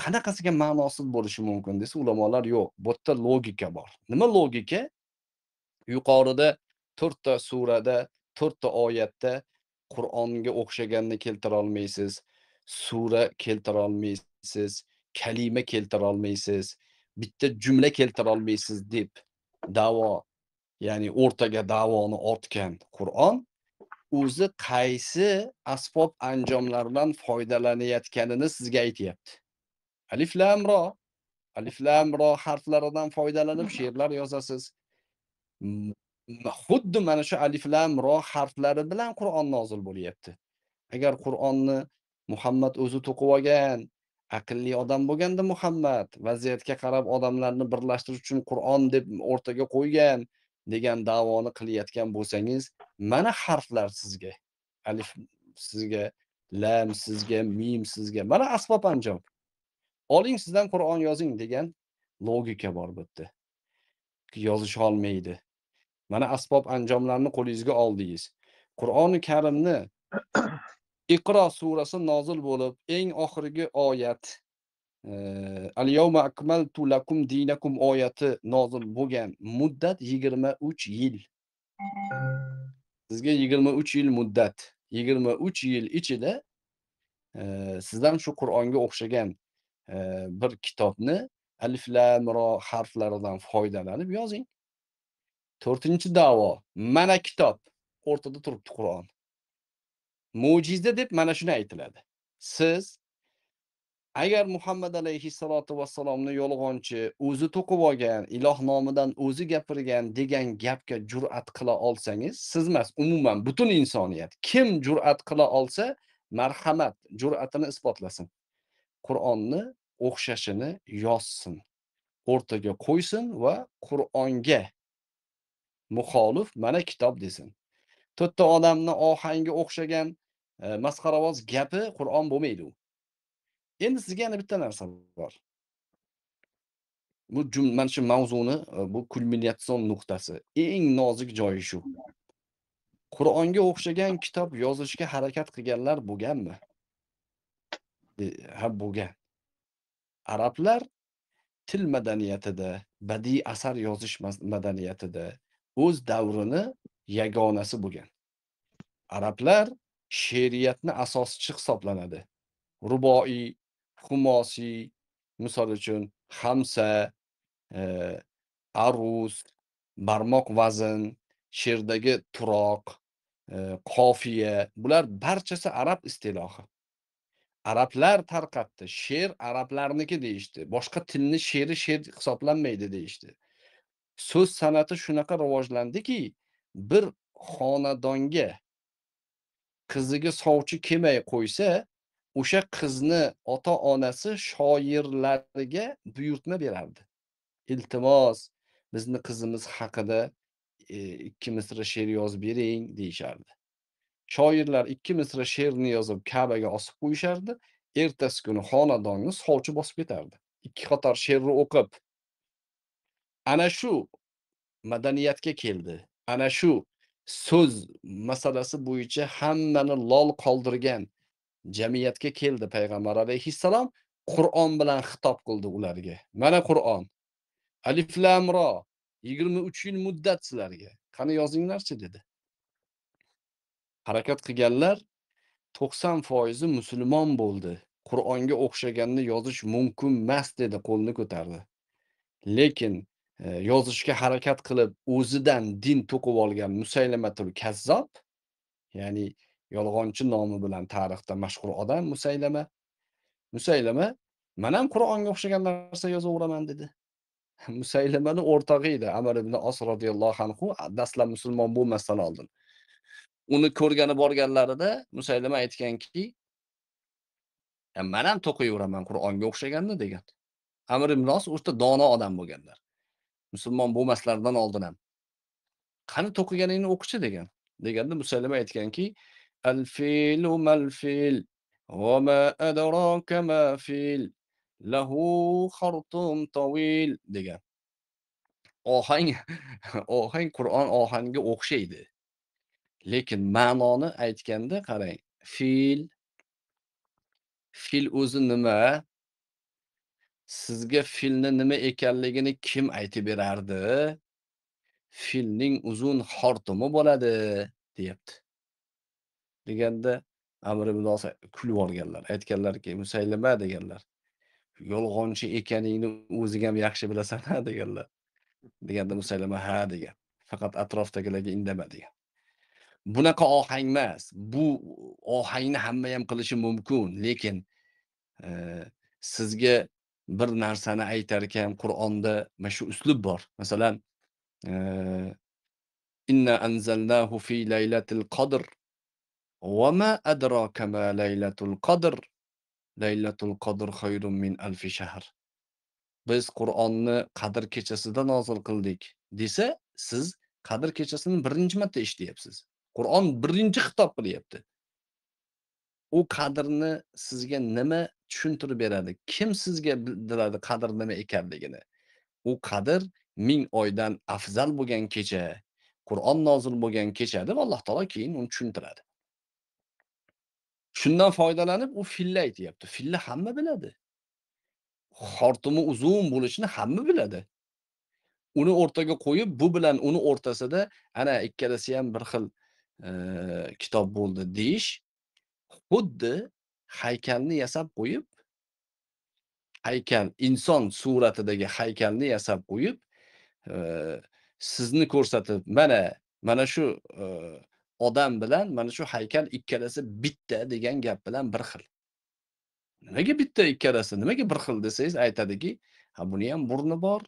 qanaqasiga ma'nosiz bo'lishi mumkin desa, ulamolar yo'q, bu yerda logika bor. Nima logika? Yuqorida 4 ta surada, 4 ta oyatda Qur'onga o'xshaganini keltira olmaysiz, sura keltira olmaysiz, kalima keltira olmaysiz, bitta jumla keltira olmaysiz deb da'vo ya'ni o'rtaga davoni otgan qur'on o'zi qaysi asbob anjomlardan foydalanayotganini sizga aytyapti alif lam ro alif lam ro harflaridan foydalanib she'rlar yozasiz xuddi mana shu alif lam ro harflari bilan qur'on nozil bo'lyapti agar qur'onni muhammad o'zi to'qib olgan aqlli odam bo'lganda muhammad vaziyatga qarab odamlarni birlashtirish uchun qur'on deb o'rtaga qo'ygan degan da'voni qilayotgan bo'lsangiz mana harflar sizga alif sizga lam sizga mim sizga mana asbob anjom oling sizdan qur'on yozing degan logika bor bu yerda yozisholmaydi mana asbob anjomlarni qo'lingizga oldingiz qur'oni karimni iqro surasi nozil bo'lib eng oxirgi oyat al-yawma akmaltu lakum dinakum oyati nozil bo'lgan muddat 23 yil. Sizga 23 yil muddat. 23 yil ichida sizdan shu Qur'onga o'xshagan bir kitobni alif lam ro harflaridan foydalanib yozing. 4-da'vo. Mana kitob o'rtada turibdi Qur'on. Mo'jiza deb mana shuni aytiladi. Siz agar muhammad alayhissalotu vassalomni yolg'onchi o'zi to'qib olgan iloh nomidan o'zi gapirgan degan gapga jur'at qila olsangiz siz emas umuman butun insoniyat kim jur'at qila olsa marhamat jur'atini isbotlasin qur'onni o'xshashini yozsin o'rtaga qo'ysin va qur'onga muxolif mana kitob desin to'rtta odamni ohangi o'xshagan e, masxaravoz gapi qur'on bo'lmaydi u Endi sizga yana bitta narsa bor. Bu jumla mana shu mavzuni e, bu kulminatsion nuqtasi, eng nozik joyi shu. Qur'onga o'xshagan kitob yozishga harakat qilganlar bo'lganmi? E, ha, bo'lgan. Arablar til madaniyatida, badiiy asar yozish madaniyatida o'z davrini yagonasi bo'lgan. Arablar she'riyatni asoschi hisoblanadi. Ruboiy, humosiy misol uchun hamsa e, arus barmoq vazn she'rdagi turoq e, qofiya bular barchasi arab istilohi arablar tarqatdi she'r arablarniki deyishdi boshqa tilni she'ri she'r hisoblanmaydi deyishdi so'z san'ati shunaqa rivojlandiki bir xonadonga qiziga sovchi kelmay qo'ysa o'sha qizni ota onasi shoirlariga buyurtma berardi iltimos bizni qizimiz haqida e, ikki misra she'r yozib bering deyishardi shoirlar ikki misra she'rni yozib kabaga osib qo'yishardi ertasi kuni xonadonni sovchi bosib ketardi ikki qator she'rni o'qib ana shu madaniyatga keldi ana shu so'z masalasi bo'yicha hammani lol qoldirgan jamiyatga keldi payg'ambar alayhissalom Qur'on bilan xitob qildi ularga. Mana Qur'on. Alif lam ro 23 yil muddat sizlarga. Qani yozinglarchi dedi. Harakat qilganlar foizi musulmon bo'ldi. Qur'onga o'xshaganni yozish mumkin emas dedi, qo'lni ko'tardi. Lekin e, yozishga harakat qilib o'zidan din to'qib olgan Musaylamatul Kazzob, ya'ni yolg'onchi nomi bilan tarixda mashhur odam Musaylama. Musaylama men ham Qur'onga o'xshagan narsa yozaveraman dedi. Musaylamani o'rtog'i edi Amr ibn As radhiyallohu anhu dastlab musulmon bo'lmasdan oldin. Uni ko'rgani borganlarida Musaylama aytganki, "Men ham to'qiyveraman Qur'onga o'xshaganni degan. Amr ibn As o'sha dono odam bo'lganlar. Musulmon bo'lmaslaridan oldin ham. Qani to'qiganingni o'qichi degan. Deganda Musaylama aytganki, الفيل ما الفيل وما أدراك ما فيل له خرط طويل degan ohang ohang qur'on ohangiga o'xshaydi lekin ma'noni aytganda qarang fil fil o'zi nima sizga filni nima ekanligini kim aytib berardi filning uzun xortumi bo'ladi deyapti deganda Amr ibn Os kulib olganlar. Aytganlarki, Musaylima deganlar. Yolg'onchi ekaningni o'zing ham yaxshi bilasan ha deganlar. Deganda Musaylima ha degan. Faqat atrofdagilarga indama degan. Bunaqa ohang emas. Bu ohangni hamma ham qilishi mumkin, lekin e, sizga bir narsani aytar ekan Qur'onda mana shu uslub bor. Masalan, e, inna anzalnahu fi laylatil qadr وَمَا أَدْرَاكَ مَا لَيْلَةُ الْقَدْرِ لَيْلَةُ الْقَدْرِ خَيْرٌ مِنْ أَلْفِ شَهْرٍ Biz Qur'onni Qadr kechasida nozil qildik desa, siz Qadr kechasini birinchi marta eshityapsiz. Qur'on birinchi xitob qilyapti. U qadrni sizga nima tushuntirib beradi? Kim sizga bildiradi qadr nima ekanligini? U qadr ming oydan afzal bo'lgan kecha, Qur'on nozil bo'lgan kecha deb Alloh taolo keyin uni tushuntiradi. Shundan foydalanib u filla aytyapti. Filla hamma biladi. Xortimi uzun bo'lishini hamma biladi. Uni o'rtaga qo'yib, bu bilan uni o'rtasida ana ikkalasi ham bir xil e, kitob bo'ldi deish xuddi haykalni yasab qo'yib haykal inson suratidagi haykalni yasab qo'yib e, sizni ko'rsatib mana mana shu e, odam bilan mana shu haykal ikkalasi bitta degan gap bilan bir xil nimaga bitta ikkalasi nimaga bir xil desangiz aytadiki ha buni ham burni bor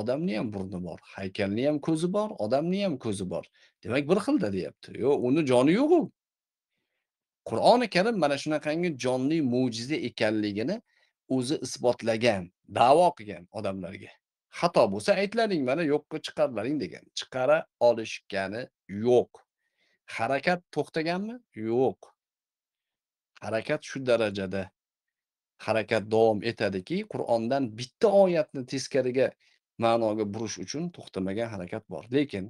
odamni ham burni bor haykalni ham ko'zi bor odamni ham ko'zi bor demak bir xilda deyapti yo'q uni joni yo'q u qur'oni karim mana shunaqangi jonli mo'jiza ekanligini o'zi isbotlagan davo qilgan odamlarga xato bo'lsa aytlaring mana yo'qqa chiqarlaring degan chiqara olishgani yo'q Harakat to'xtaganmi? Yo'q. Harakat shu darajada harakat davom etadiki, Qur'ondan bitta oyatni teskariga ma'noga burish uchun to'xtamagan harakat bor. Lekin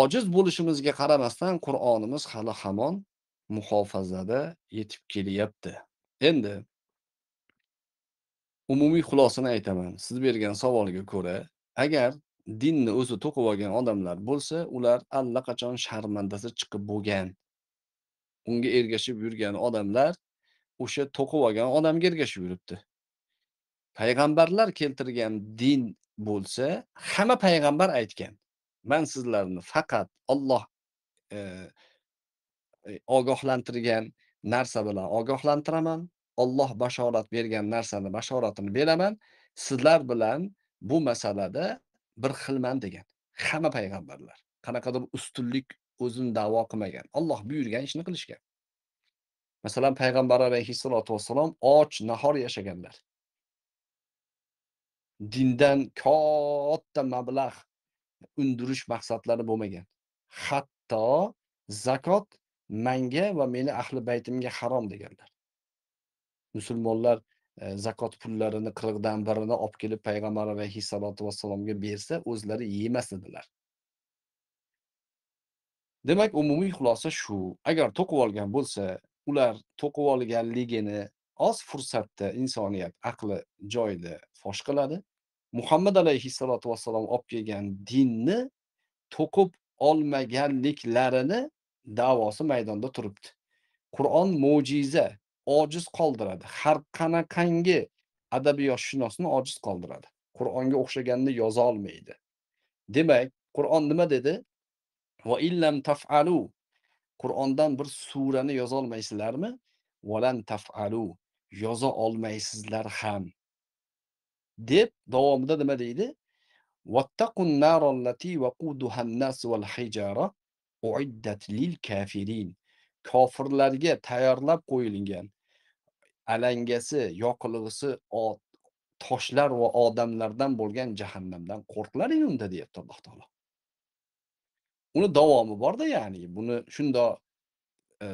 ojiz bo'lishimizga qaramasdan Qur'onimiz hali hamon muhofazada yetib kelyapti. Endi umumiy xulosani aytaman. Siz bergan savolga ko'ra, agar dinni o'zi to'qib olgan odamlar bo'lsa ular allaqachon sharmandasi chiqib bo'lgan unga ergashib yurgan odamlar o'sha to'qib olgan odamga ergashib yuribdi payg'ambarlar keltirgan din bo'lsa hamma payg'ambar aytgan man sizlarni faqat olloh e, e, ogohlantirgan e, narsa bilan ogohlantiraman olloh bashorat bergan narsani bashoratini beraman sizlar bilan bu masalada bir xilman degan hamma payg'ambarlar qanaqadir ustunlik o'zini da'vo qilmagan olloh buyurgan ishni qilishgan masalan payg'ambar alayhissalotu vassalom och nahor yashaganlar dindan katta mablag' undirish maqsadlari bo'lmagan hatto zakot manga va meni ahli baytimga harom deganlar musulmonlar E, zakot pullarini qirqdan birini olib kelib payg'ambar alayhissalotu vassalomga bersa o'zlari yemas edilar demak umumiy xulosa shu agar to'qib olgan bo'lsa ular to'qib olganligini oz fursatda insoniyat aqli joyida fosh qiladi muhammad alayhissalotu vassalom olib kelgan dinni to'qib olmaganliklarini davosi maydonda turibdi qur'on mo'jiza ojiz qoldiradi har qanaqangi adabiyotshunosni ojiz qoldiradi qur'onga o'xshaganni yoza olmaydi demak qur'on nima dedi va illam tafalu qur'ondan bir surani yozolmaysizlarmi valan tafalu yoza olmaysizlar ham deb davomida nima deydi narallati vaquduhan nas hijara uiddat lil kafirin kofirlarga tayyorlab qo'yilgan alangasi yoqilg'isi toshlar va odamlardan bo'lgan jahannamdan qo'rqlaring unda deyapti alloh taolo uni davomi borda ya'ni buni shundoq e,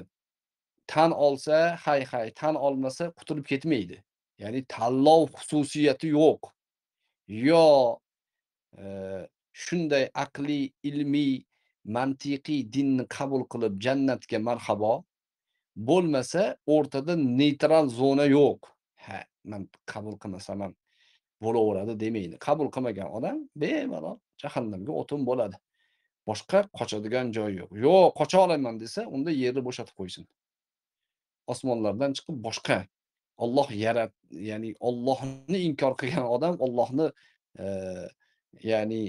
tan olsa hay hay tan olmasa qutulib ketmaydi ya'ni tanlov xususiyati yo'q yo e, shunday aqliy ilmiy mantiqiy dinni qabul qilib jannatga marhabo bo'lmasa o'rtada neytral zona yo'q ha man qabul qilmasam ham bo'laveradi demaydi qabul qilmagan odam bemalol jahannamga o'tin bo'ladi boshqa qochadigan joyi yo'q yo'q qocha olaman desa unda yerni bo'shatib qo'ysin osmonlardan chiqib boshqa olloh yarat ya'ni ollohni inkor qilgan odam ollohni e, ya'ni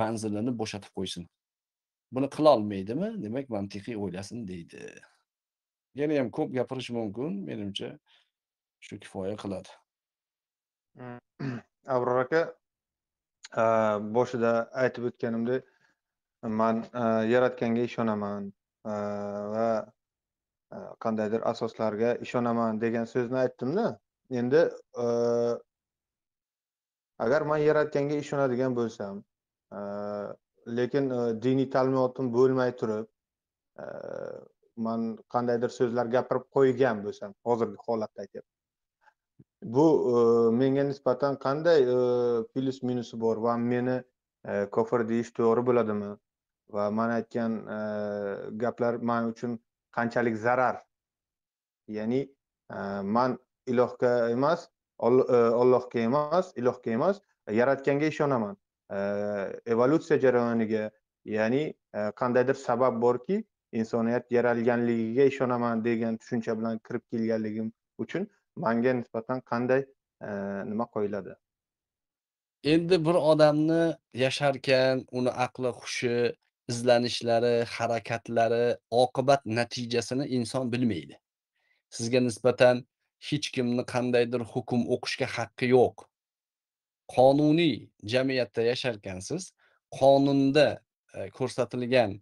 manzilini bo'shatib qo'ysin buni qilolmaydimi demak mantiqiy o'ylasin deydi ham ko'p gapirish mumkin, menimcha. Shu kifoya qiladi. Hmm. Abror aka, boshida aytib o'tganimdek, man Yaratganga ishonaman va qandaydir asoslarga ishonaman degan so'zni aytdim Endi agar man Yaratganga ishonadigan bo'lsam, lekin diniy ta'limotim bo'lmay turib, man qandaydir so'zlar gapirib qo'ygan bo'lsam hozirgi holatda aytyapman bu e, menga nisbatan qanday e, plyus minusi bor va meni e, kofir deyish to'g'ri bo'ladimi va man aytgan e, gaplar man uchun qanchalik zarar ya'ni e, man ilohga emas ollohga e, emas ilohga emas yaratganga ishonaman e, evolyutsiya jarayoniga ya'ni e, qandaydir sabab borki insoniyat yaralganligiga ishonaman degan tushuncha bilan kirib kelganligim uchun manga nisbatan qanday e, nima qo'yiladi endi bir odamni yasharkan uni aqli hushi izlanishlari harakatlari oqibat natijasini inson bilmaydi sizga nisbatan hech kimni qandaydir hukm o'qishga haqqi yo'q qonuniy jamiyatda yasharkansiz qonunda e, ko'rsatilgan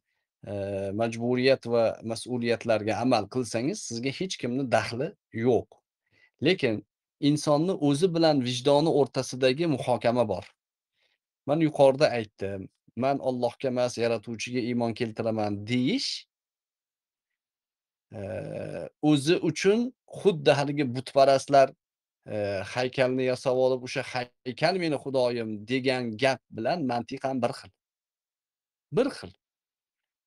Э, majburiyat va mas'uliyatlarga amal qilsangiz sizga hech kimni daxli yo'q lekin insonni o'zi bilan vijdoni o'rtasidagi muhokama bor man yuqorida aytdim man ollohga emas yaratuvchiga iymon keltiraman deyish e, o'zi uchun xuddi haligi butparastlar e, haykalni yasab olib o'sha haykal meni xudoyim degan gap bilan mantiqan bir xil bir xil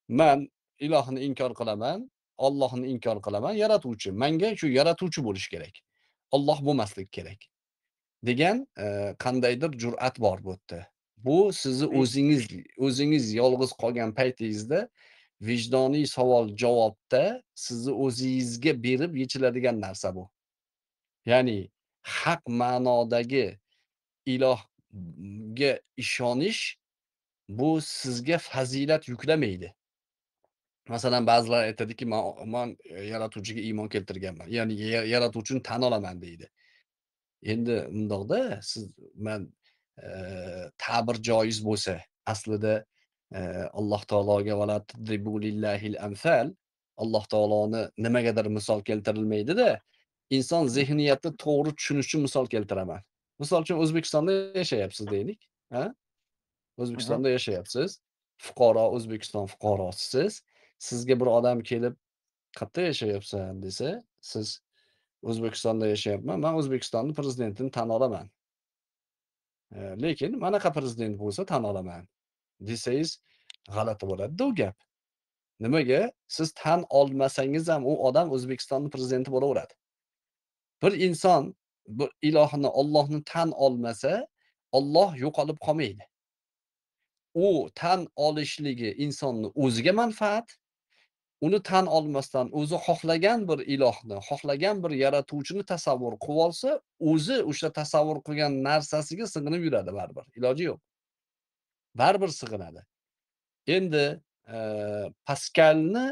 Man ilohni inkor qilaman, Allohni inkor qilaman, yaratuvchi. Menga shu yaratuvchi bo'lish kerak. Alloh bo'lmaslik kerak. degan e, qandaydir e, jur'at bor bu yerda. Bu sizni o'zingiz o'zingiz yolg'iz qolgan paytingizda vijdoniy savol javobda sizni o'zingizga berib yechiladigan narsa bu. Ya'ni haq ma'nodagi ilohga ishonish bu sizga fazilat yuklamaydi. Masalan, ba'zilar aytadiki, e, "Man man e, yaratuvchiga iymon keltirganman, ya'ni yaratuvchini tan olaman" deydi. Endi undoqda siz man, e, ta'bir joiz bo'lsa, aslida, Alloh taologa amsal", Alloh taoloni nimagadir misol keltirilmaydida inson zehniyatni to'g'ri tushunish uchun misol keltiraman. Misol uchun, O'zbekistonda yashayapsiz deylik, O'zbekistonda yashayapsiz, fuqaro, O'zbekiston fuqarosisiz. sizga bir odam kelib qayerda yashayapsan desa siz o'zbekistonda yashayapman man o'zbekistonni prezidentini tan olaman lekin manaqa prezident bo'lsa tan olaman desangiz g'alati bo'ladida u gap nimaga siz tan olmasangiz ham u odam o'zbekistonni prezidenti bo'laveradi bir inson bir ilohni ollohni tan olmasa olloh yo'qolib qolmaydi u tan olishligi insonni o'ziga manfaat uni tan olmasdan o'zi xohlagan bir ilohni xohlagan bir yaratuvchini tasavvur qilib olsa o'zi o'sha tasavvur qilgan narsasiga sig'inib yuradi baribir iloji yo'q baribir sig'inadi endi e, paskalni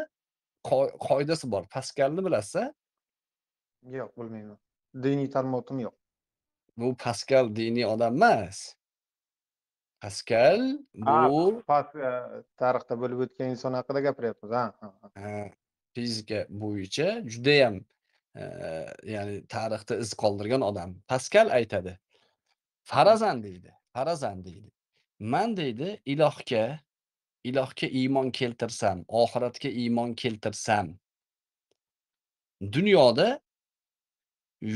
qoidasi bor paskalni bilasiz yo'q bilmayman diniy tarmoqim yo'q bu paskal diniy odam emas Paskal bu e, tarixda bo'lib o'tgan inson haqida gapiryapmiz. Ha, fizika bo'yicha judayam e, ya'ni tarixda iz qoldirgan odam. Paskal aytadi. Farazan deydi. Farazan deydi. Man deydi ilohga ilohga iymon keltirsam, oxiratga iymon keltirsam, dunyoda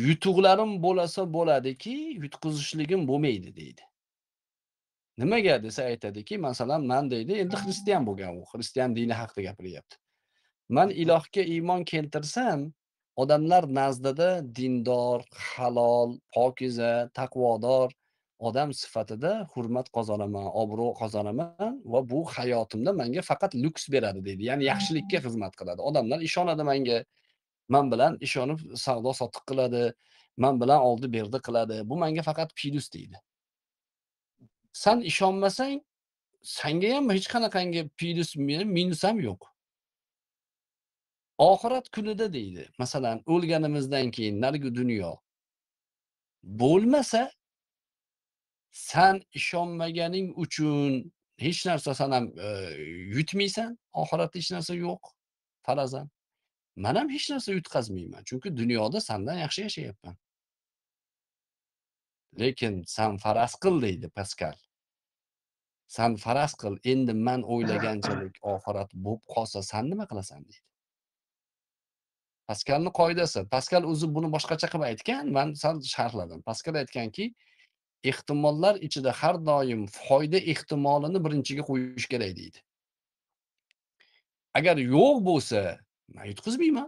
yutuqlarim bo'lasa bo'ladiki, yutqizishligim bo'lmaydi deydi. nimaga desa aytadiki masalan man deydi endi xristian bo'lgan u xristian dini haqida gapiryapti man ilohga iymon keltirsam odamlar nazdida dindor halol pokiza taqvodor odam sifatida hurmat qozonaman obro' qozonaman va bu hayotimda manga faqat lyuks beradi deydi ya'ni yaxshilikka hmm. xizmat qiladi odamlar ishonadi manga man bilan ishonib savdo sotiq qiladi man bilan oldi berdi qiladi bu manga faqat plyus deydi san ishonmasang sanga ham hech qanaqangi plyus minus ham yo'q oxirat kunida deydi masalan o'lganimizdan keyin narigi dunyo bo'lmasa san ishonmaganing uchun hech narsa san ham e, yutmaysan oxiratda hech narsa yo'q farazan man ham hech narsa yutqazmayman chunki dunyoda sandan yaxshi yashayapman lekin san faraz qil deydi paskal san faraz qil endi man o'ylaganchalik oxirat bo'lib qolsa san nima qilasan deydi paskalni qoidasi paskal o'zi buni boshqacha qilib aytgan man sal sharhladim paskal aytganki ehtimollar ichida har doim foyda ehtimolini birinchiga qo'yish kerak deydi agar yo'q bo'lsa man yutqizmayman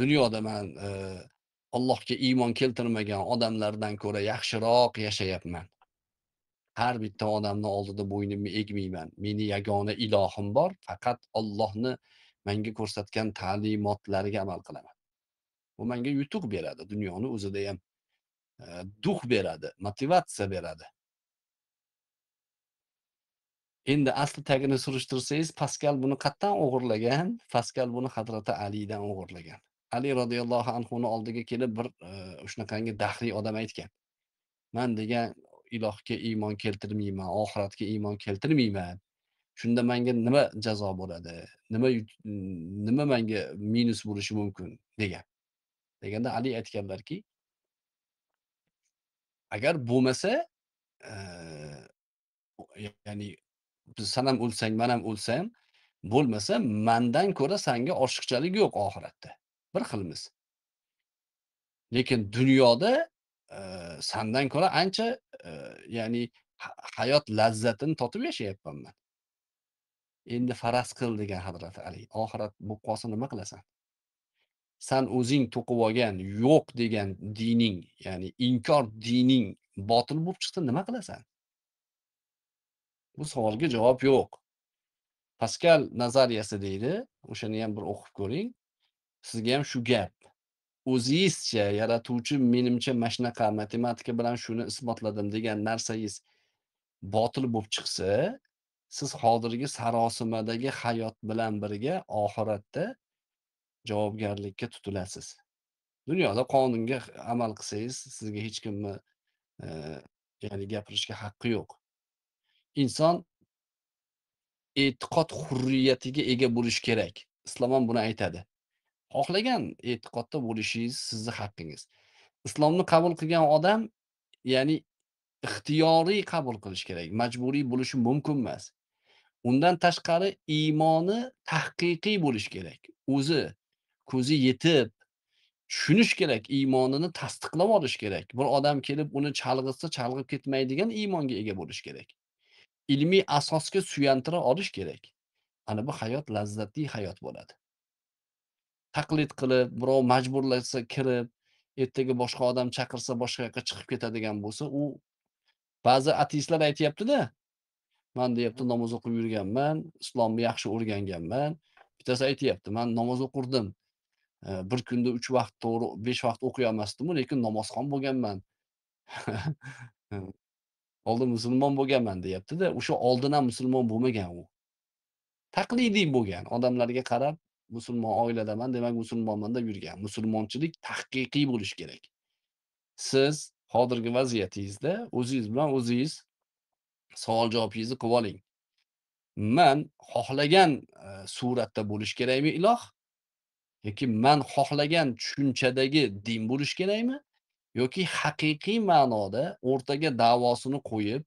dunyoda man e, allohga iymon keltirmagan odamlardan ko'ra yaxshiroq yashayapman har bitta odamni oldida bo'ynimni egmayman meni yagona ilohim bor faqat ollohni menga ko'rsatgan ta'limotlariga amal qilaman bu menga yutuq beradi dunyoni o'zida ham e, duh beradi motivatsiya beradi endi asli tagini surishtirsangiz paskal buni qayerdan o'g'irlagan paskal buni hadrati alidan o'g'irlagan ali roziyallohu anhuni oldiga kelib bir e, shunaqangi dahriy odam aytgan man degan ilohga iymon keltirmayman oxiratga iymon keltirmayman shunda manga nima jazo bo'ladi nima nima manga minus bo'lishi mumkin degan deganda ali aytganlarki agar bo'lmasa ya'ni san ham o'lsang man ham o'lsam bo'lmasa mandan ko'ra sanga oshiqchalik yo'q oxiratda bir xilmiz lekin dunyoda sandan ko'ra ancha ya'ni hayot lazzatini totib yashayapmanman endi faraz qil degan hazrat ali oxirat bo'lib qolsa nima qilasan san o'zing to'qib olgan yo'q degan dining ya'ni inkor dining botil bo'lib chiqsa nima qilasan bu savolga javob yo'q paskal nazariyasi deydi o'shani ham bir o'qib ko'ring sizga ham shu gap o'zizcha yaratuvchi menimcha mana shunaqa matematika bilan shuni isbotladim degan narsangiz botil bo'lib chiqsa siz hozirgi sarosimadagi hayot bilan birga oxiratda javobgarlikka tutilasiz dunyoda qonunga amal qilsangiz sizga hech kimni e, ya'ni gapirishga haqqi yo'q inson e'tiqod hurriyatiga ega bo'lishi kerak islom ham buni aytadi Xohlagan e'tiqodda bo'lishingiz sizni haqqingiz. Islomni qabul qilgan odam, ya'ni ixtiyoriy qabul qilish kerak, majburiy bo'lishi mumkin emas. Undan tashqari iymoni tahqiqiy bo'lish kerak. O'zi ko'zi yetib tushunish kerak, iymonini tasdiqlab olish kerak. Bir odam kelib uni chalg'itsa, chalg'ib ketmaydigan iymonga ega bo'lish kerak. Ilmiy asosga suyantira olish kerak. Ana bu hayot lazzatli hayot bo'ladi. taqlid qilib birov majburlasa kirib ertaga boshqa odam chaqirsa boshqa yoqqa chiqib ketadigan bo'lsa u ba'zi ateistlar aytyaptida man deyapti namoz o'qib yurganman islomni yaxshi o'rganganman bittasi aytyapti man namoz o'qirdim e, bir kunda uch vaqt to'g'ri besh vaqt o'qiy olmasdimu lekin namozxon bo'lganman e, oldin musulmon bo'lganman deyaptida o'sha oldin ham musulmon bo'lmagan u taqlidiy bo'lgan odamlarga qarab musulmon oiladaman demak musulmonman deb yurgan musulmonchilik tahqiqiy bo'lishi kerak siz hozirgi vaziyatingizda o'zingiz bilan o'zingiz savol javobingizni qilib oling man xohlagan e, suratda bo'lishi kerakmi iloh yoki man xohlagan tushunchadagi din bo'lishi kerakmi yoki haqiqiy ma'noda o'rtaga davosini qo'yib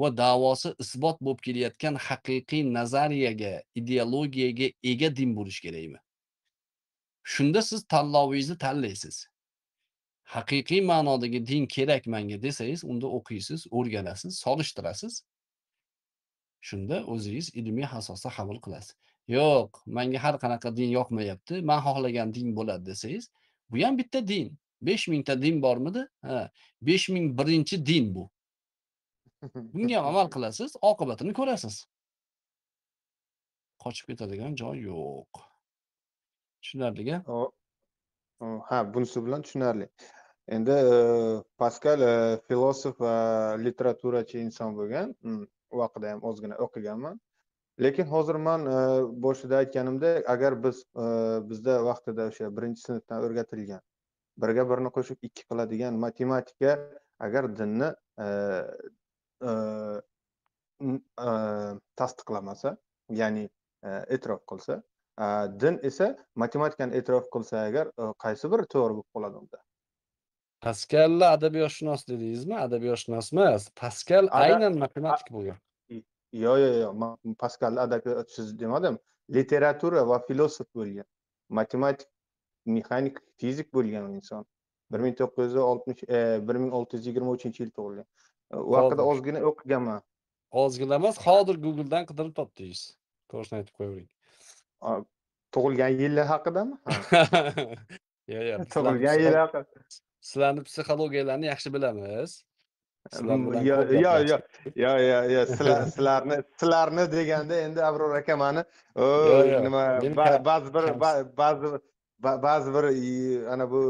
va da'vosi isbot bo'lib kelayotgan haqiqiy nazariyaga, ideologiyaga ega din bo'lish kerakmi? Shunda siz tanlovingizni tanlaysiz. Haqiqiy ma'nodagi din kerak menga desangiz, unda o'qiysiz, o'rganasiz, solishtirasiz. Shunda o'zingiz ilmiy asosda qabul qilasiz. Yo'q, menga har qanaqa din yoqmayapti, men xohlagan din bo'ladi desangiz, bu ham bitta din. 5000 ta din bormidi? Ha, 5001-din bu. Bunga ham amal qilasiz, oqibatini ko'rasiz. Qochib ketadigan joy yo'q. tushunarliga Ha, bunisi bilan tushunarli. Endi Paskal e, filosof va literaturachi inson bo'lgan. Vaqtida hmm, ham ozgina o'qiganman. lekin hozir man e, boshida aytganimdek agar biz e, bizda vaqtida o'sha birinchi sinfdan o'rgatilgan birga birni qo'shib ikki qiladigan matematika agar dinni tasdiqlamasa ya'ni e'tirof qilsa din esa matematikani e'tirof qilsa agar qaysi biri to'g'ri bo'lib qoladi unda paskalni adabiyotshunos dedingizmi adabiyotshunos emas paskal aynan matematik bo'lgan yo'q yo'q yo'q man paskalni adabiyotshunos demadim literatura va filosof bo'lgan matematik mexanik fizik bo'lgan u inson bir ming to'qqiz yuz oltmish bir ming olti yuz yigirma uchinchi yil tug'ilgan u haqida ozgina o'qiganman ozgina emas hozir googledan qidirib topdingiz to'g'risini aytib qo'yavering tug'ilgan yili haqidami yo'q yo'q tug'ilgan yili haqida sizlarni psixologiyalarini yaxshi bilamiz yo'q yo'q yo'q yo'q yo'q sizlarni sizlarni deganda endi abror aka mani nima ba'zi bir ba'zi ba'zi bir ana bu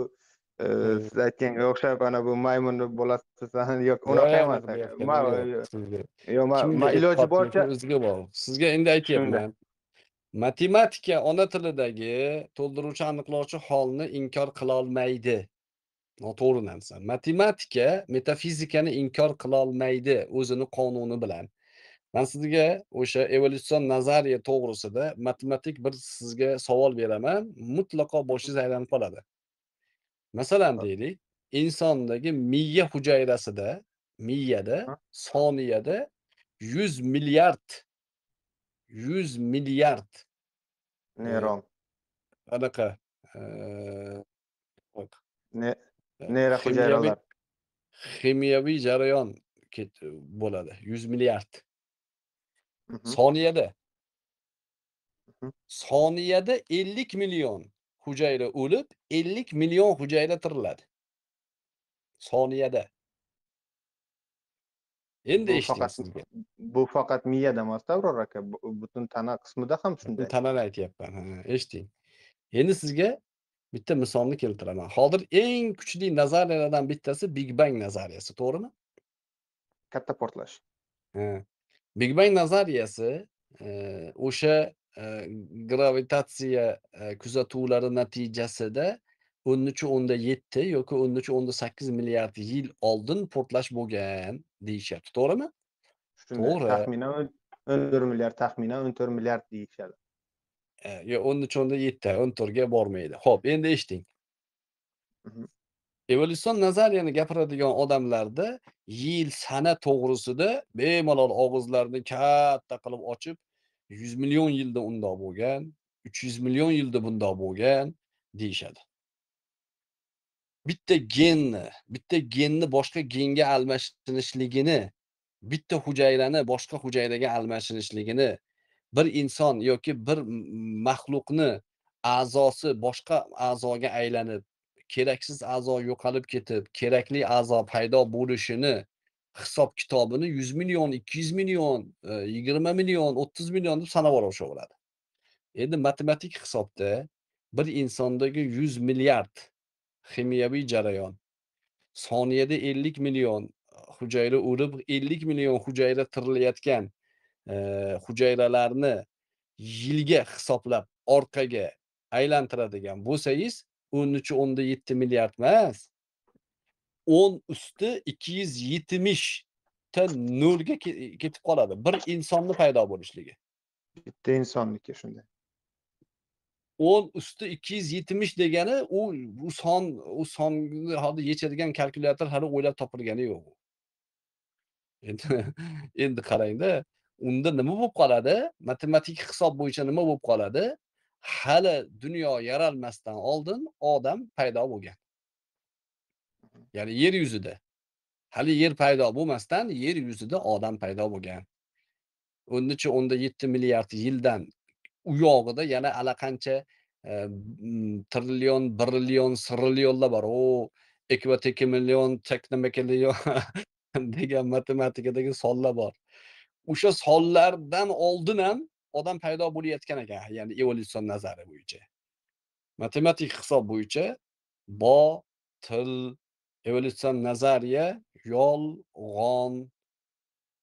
siz aytganga o'xshab ana bu maymun bo'lasiz yoki unaqa emas yo'q iloji boricha o'ziga bog'liq sizga endi aytyapman matematika ona tilidagi to'ldiruvchi aniqlovchi holni inkor qilolmaydi noto'g'ri narsa matematika metafizikani inkor qilolmaydi o'zini qonuni bilan man sizga o'sha evolyutsion nazariya to'g'risida matematik bir sizga savol beraman mutlaqo boshingiz aylanib qoladi مثلا deylik, insondagi miya hujayrasida, miyada, Ha. soniyada 100 milyar 100 milliard e, Neyron. anaqa eee, bak, Ne, e, neyra hujayralar. kimyoviy kimyoviy jarayon ket- bo'ladi 100 milliard Mhm, soniyada mhm. soniyada 50 milyon hujayra o'lib 50 million hujayra tiriladi soniyada endi eshitdingiz bu faqat miyada emas abror aka butun tana qismida ham shunday tanani aytyapman eshiting endi sizga bitta misolni keltiraman hozir eng kuchli nazariyalardan bittasi big bang nazariyasi to'g'rimi katta portlash big bang nazariyasi e, o'sha gravitatsiya kuzatuvlari natijasida o'n uch o'nda yetti yoki o'n uch o'nda sakkiz milliard yil oldin portlash bo'lgan deyishyapti to'g'rimi to'g'ri taxminan o'n to'rt milliard taxminan o'n to'rt milliard deyishadi yo o'n uch o'nda yetti o'n to'rtga bormaydi ho'p endi eshiting evolyutsion nazariyani gapiradigan odamlarda yil sana to'g'risida bemalol og'izlarini katta qilib ochib 100 million yilda undoq bo'lgan 300 million yilda bundoq bo'lgan deyishadi bitta genni bitta genni boshqa genga almashinishligini bitta hujayrani boshqa hujayraga almashinishligini bir inson yoki bir maxluqni a'zosi boshqa a'zoga aylanib keraksiz a'zo yo'qolib ketib kerakli a'zo paydo bo'lishini hisob kitobini yuz million ikki yuz million e, yigirma million o'ttiz million deb sanab olishaveradi endi matematik hisobda bir insondagi yuz milliard ximiyaviy jarayon soniyada ellik million hujayra o'rib ellik million hujayra tirilayotgan e, hujayralarni yilga hisoblab orqaga aylantiradigan bo'lsangiz o'n uch o'nda yetti milliard emas o'n usti ikki yuz yetmishta nolga ketib qoladi bir insonni paydo bo'lishligi bitta insonniki shunday o'n usti ikki yuz yetmish degani u u son u sonni hozir yechadigan kalkulyator hali o'ylab topilgani yo'q u endi endi qarangda unda nima bo'lib qoladi matematik hisob bo'yicha nima bo'lib qoladi hali dunyo yaralmasdan oldin odam paydo bo'lgan ya'ni yer yuzida hali yer paydo bo'lmasdan yer yuzida odam paydo bo'lgan o'n uch o'nda yetti milliard yildan u yog'ida yana allaqancha e, trillion brillion srillionlar bor u ekva teki million degan matematikadagi sonlar bor o'sha sonlardan oldin ham odam paydo bo'layotgan ekan ya'ni evolyutsion nazari bo'yicha matematik hisob bo'yicha bo til evolyutsion nazariya yolg'on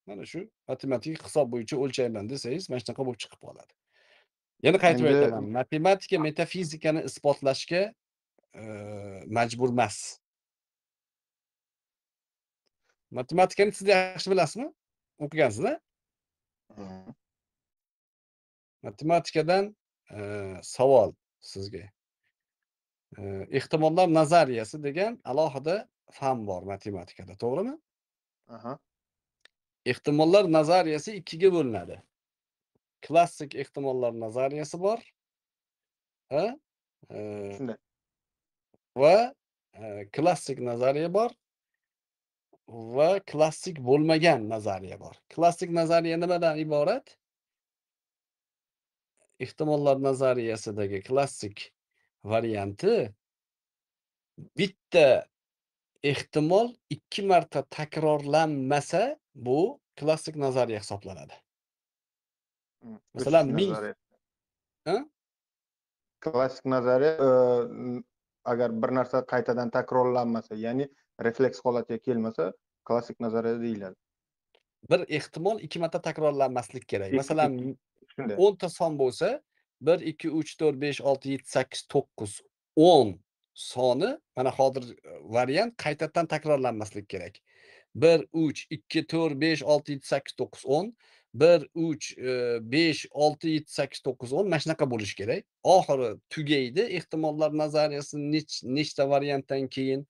mana shu matematik hisob bo'yicha o'lchayman desangiz mana shunaqa bo'lib chiqib qoladi yana qaytib aytaman matematika metafizikani isbotlashga e, majbur emas matematikani siz yaxshi bilasizmi o'qigansiz mm-hmm. matematikadan e, savol sizga ehtimollar nazariyasi degan alohida fan bor matematikada to'g'rimi aha ehtimollar nazariyasi ikkiga bo'linadi klassik ehtimollar nazariyasi bor ha shunday va klassik nazariya bor va klassik bo'lmagan nazariya bor klassik nazariya nimadan iborat ehtimollar nazariyasidagi klassik varianti bitta ehtimol ikki marta takrorlanmasa bu klassik nazariya hisoblanadi masalan ming klassik nazariya e, agar bir narsa qaytadan takrorlanmasa ya'ni refleks holatiga kelmasa klassik nazariya deyiladi bir ehtimol ikki marta takrorlanmaslik kerak masalan o'nta son bo'lsa bir ikki uch to'rt besh olti yetti sakkiz to'qqiz o'n soni mana hozir e, variant qaytadan takrorlanmaslik kerak bir uch ikki to'rt besh olti yetti sakkiz to'qqiz o'n bir uch e, besh olti yetti sakkiz to'qqiz o'n mana shunaqa bo'lishi kerak oxiri tugaydi ehtimollar nazariyasi nechta variantdan keyin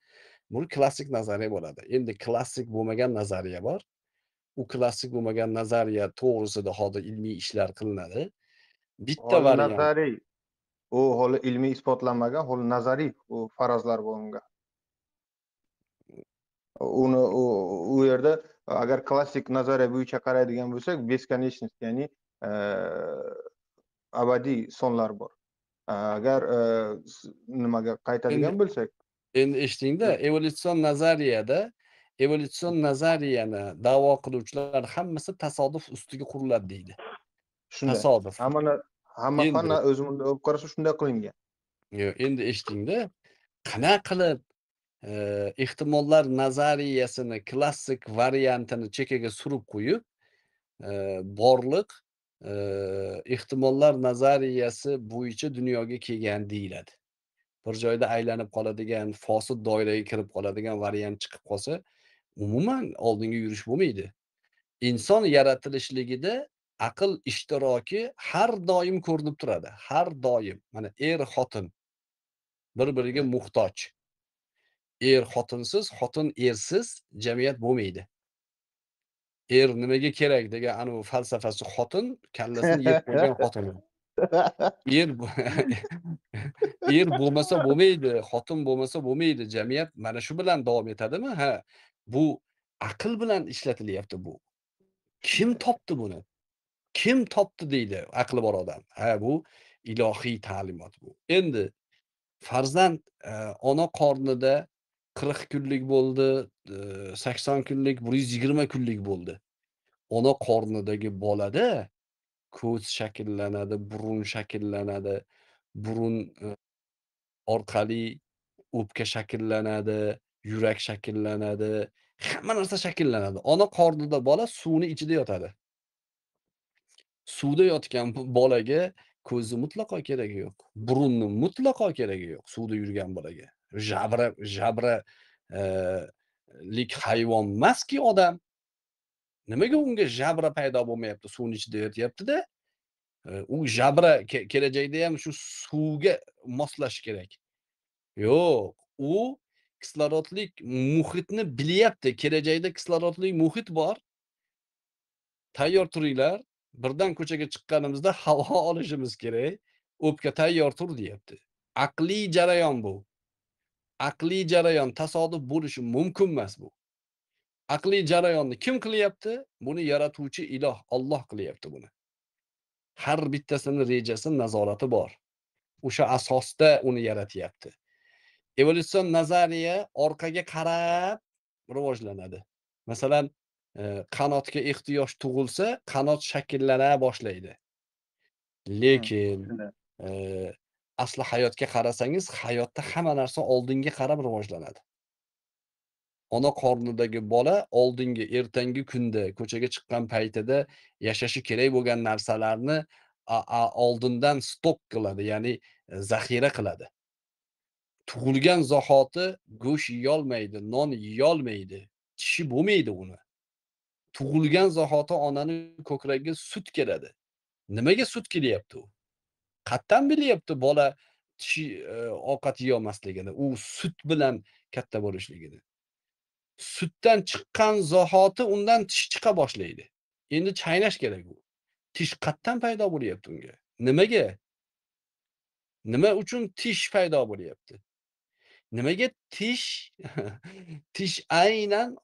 bu klassik nazariya bo'ladi endi klassik bo'lmagan nazariya bor u klassik bo'lmagan nazariya to'g'risida hozir ilmiy ishlar qilinadi bitta var nazariy u hali ilmiy isbotlanmagan hali nazariy u farazlar bo'lingan uni u yerda agar klassik nazariya bo'yicha qaraydigan bo'lsak бесконечность ya'ni e, abadiy sonlar bor e, agar e, nimaga qaytadigan bo'lsak endi eshitingda evolyutsion nazariyada evolyutsion nazariyani da'vo qiluvchilar hammasi tasodif ustiga quriladi deydi Shunday. Tasodif. hammani hamma fan Endi o'zimni olib qarasa shunday qilingan. yo'q, endi eshitingda Qanaqa qilib e, ehtimollar nazariyasini klassik variantini chekkaga surib qo'yib, e, borliq e, ehtimollar nazariyasi bo'yicha dunyoga kelgan deyiladi. Bir joyda aylanib qoladigan, fosil doiraga kirib qoladigan variant chiqib qolsa, umuman oldinga yurish bo'lmaydi. Inson yaratilishligida aql ishtiroki har doim ko'rinib turadi har doim mana er xotin bir biriga muhtoj er xotinsiz xotin ersiz jamiyat bo'lmaydi er nimaga kerak degan anavi falsafasi xotin kallasini yeb qo'ygan xotin er er bo'lmasa bo'lmaydi xotin bo'lmasa bo'lmaydi jamiyat mana shu bilan davom etadimi ha bu aql bilan ishlatilyapti bu kim topdi buni kim topdi deydi aqli bor odam ha bu ilohiy ta'limot bu endi farzand e, ona qornida qirq kunlik bo'ldi e, sakson kunlik bir yuz yigirma kunlik bo'ldi ona qornidagi bolada ko'z shakllanadi burun shakllanadi burun e, orqali o'pka shakllanadi yurak shakllanadi hamma narsa shakllanadi ona qornida bola suvni ichida yotadi suvda yotgan bolaga ko'zni mutlaqo keragi yo'q burunni mutlaqo keragi yo'q suvda yurgan bolaga jabra jabra eh, lik hayvon emaski odam nimaga unga jabra paydo bo'lmayapti suvni ichida yotyaptida eh, u jabra kelajakda ham shu suvga moslash kerak yo'q u kislorodlik muhitni bilyapti kelajakda kislorodli muhit bor tayyor turinglar birdan ko'chaga chiqqanimizda havo olishimiz kerak o'pka tayyor tur deyapti aqliy jarayon bu aqliy jarayon tasodif bo'lishi mumkin emas bu aqliy jarayonni kim qilyapti buni yaratuvchi iloh olloh qilyapti buni har bittasini rejasi nazorati bor o'sha asosda uni yaratyapti evolyutsion nazariya orqaga qarab rivojlanadi masalan qanotga ehtiyoj tug'ilsa qanot shakllana boshlaydi lekin asli hayotga qarasangiz hayotda hamma narsa oldinga qarab rivojlanadi ona qornidagi bola oldingi ertangi kunda ko'chaga chiqqan paytida yashashi kerak bo'lgan narsalarni oldindan stok qiladi ya'ni e, zaxira qiladi tug'ilgan zahoti go'sht yeyolmaydi non yeyolmaydi tishi bo'lmaydi uni tug'ilgan zahoti onani ko'kragiga sut keladi nimaga sut kelyapti u qayerdan bilyapti bola tishi e, ovqat yeyolmasligini u sut bilan katta bo'lishligini sutdan chiqqan zahoti undan tish chiqa boshlaydi endi chaynash kerak u tish qayerdan paydo bo'lyapti unga nimaga nima uchun tish paydo bo'lyapti nimaga tish tish aynan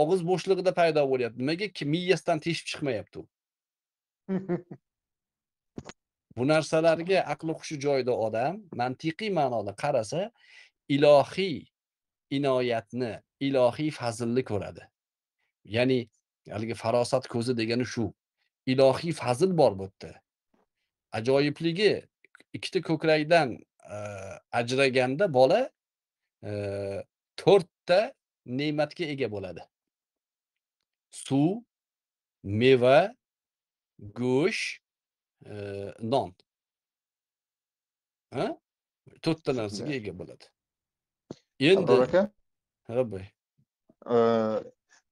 og'iz bo'shlig'ida paydo bo'lyapti nimaga miyasidan teshib chiqmayapti u bu narsalarga aqli hushi joyida odam mantiqiy ma'noda qarasa ilohiy inoyatni ilohiy fazilni ko'radi ya'ni haligi farosat ko'zi degani shu ilohiy fazil bor bu yerda ajoyibligi ikkita ko'krakdan ajraganda bola to'rtta ne'matga ega bo'ladi suv meva go'sht non to'rtta narsaga ega bo'ladi endi aka ho'p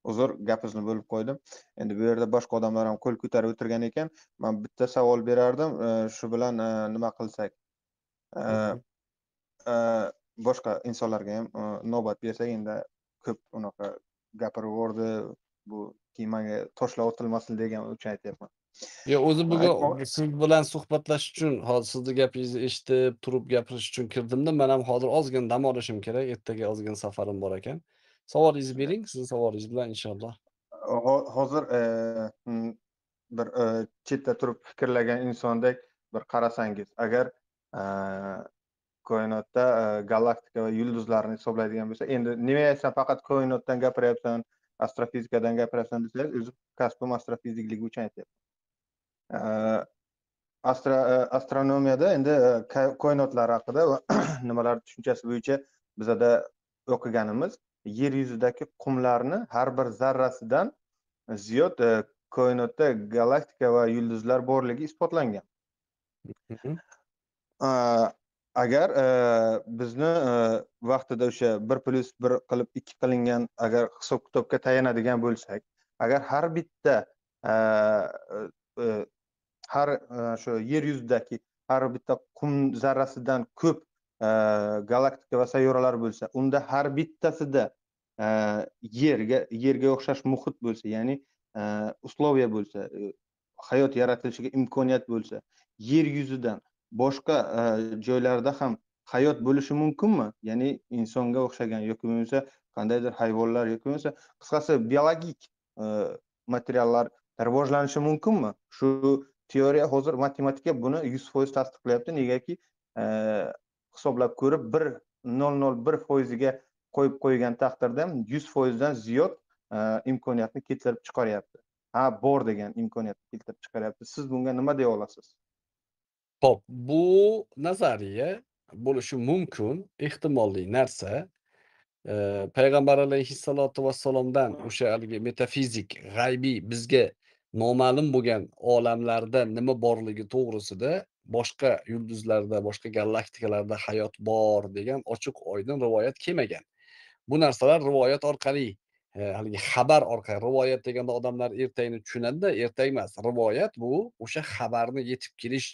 uzr gapingizni bo'lib qo'ydim endi bu yerda boshqa odamlar ham qo'l ko'tarib o'tirgan ekan man bitta savol berardim shu bilan nima qilsak boshqa insonlarga ham e, navbat bersak endi ko'p unaqa gapiraverdi bu kemaga toshlar otilmasin degan uchun aytyapman yo'q o'zi bugun siz bilan suhbatlashish uchun hozir sizni gapingizni eshitib turib gapirish uchun kirdimda man ham hozir ozgina dam olishim kerak ertaga ozgina safarim bor ekan savolingizni bering sizni savolingiz bilan inshaalloh hozir e, bir e, chetda turib fikrlagan insondek bir qarasangiz agar koinotda e, galaktika va yulduzlarni hisoblaydigan bo'lsa endi nima san faqat koinotdan gapiryapsan astrofizikadan gapiryapsan desangiz o'zi kasbim astrofizikligi uchun aytyapman e, e, astronomiyada endi koinotlar haqida va nimalar tushunchasi bo'yicha bizada o'qiganimiz yer yuzidagi qumlarni har bir zarrasidan ziyod koinotda galaktika va yulduzlar borligi isbotlangan agar e, bizni e, vaqtida o'sha bir plyus bir qilib ikki qilingan agar hisob kitobga tayanadigan bo'lsak agar har bitta e, har shu yer yuzidagi har bitta qum zarrasidan ko'p galaktika va sayyoralar bo'lsa unda har bittasida yerga yerga o'xshash muhit bo'lsa ya'ni условия bo'lsa hayot yaratilishiga imkoniyat bo'lsa yer yuzidan boshqa e, joylarda ham hayot bo'lishi mumkinmi ya'ni insonga o'xshagan yoki bo'lmasa qandaydir hayvonlar yoki bo'lmasa qisqasi biologik e, materiallar rivojlanishi mumkinmi shu teoriya hozir matematika buni yuz foiz tasdiqlayapti negaki e, hisoblab ko'rib bir nol nol bir foiziga qo'yib qo'ygan taqdirda yuz foizdan ziyod imkoniyatni keltirib chiqaryapti ha bor degan imkoniyatni keltirib chiqaryapti siz bunga nima deya olasiz Hop, bu nazariya bo'lishi mumkin, ehtimolli narsa. Eee, Payg'ambar alayhissalotu vassalomdan o'sha haligi metafizik, g'aybiy, bizga noma'lum bo'lgan olamlarda nima borligi to'g'risida boshqa yulduzlarda, boshqa galaktikalarda hayot bor degan ochiq-oydin rivoyat kelmagan. Bu narsalar rivoyat orqali, hali haligi xabar orqali, rivoyat deganda odamlar ertakni tushunadi ertak emas, rivoyat bu o'sha xabarni yetib kelish,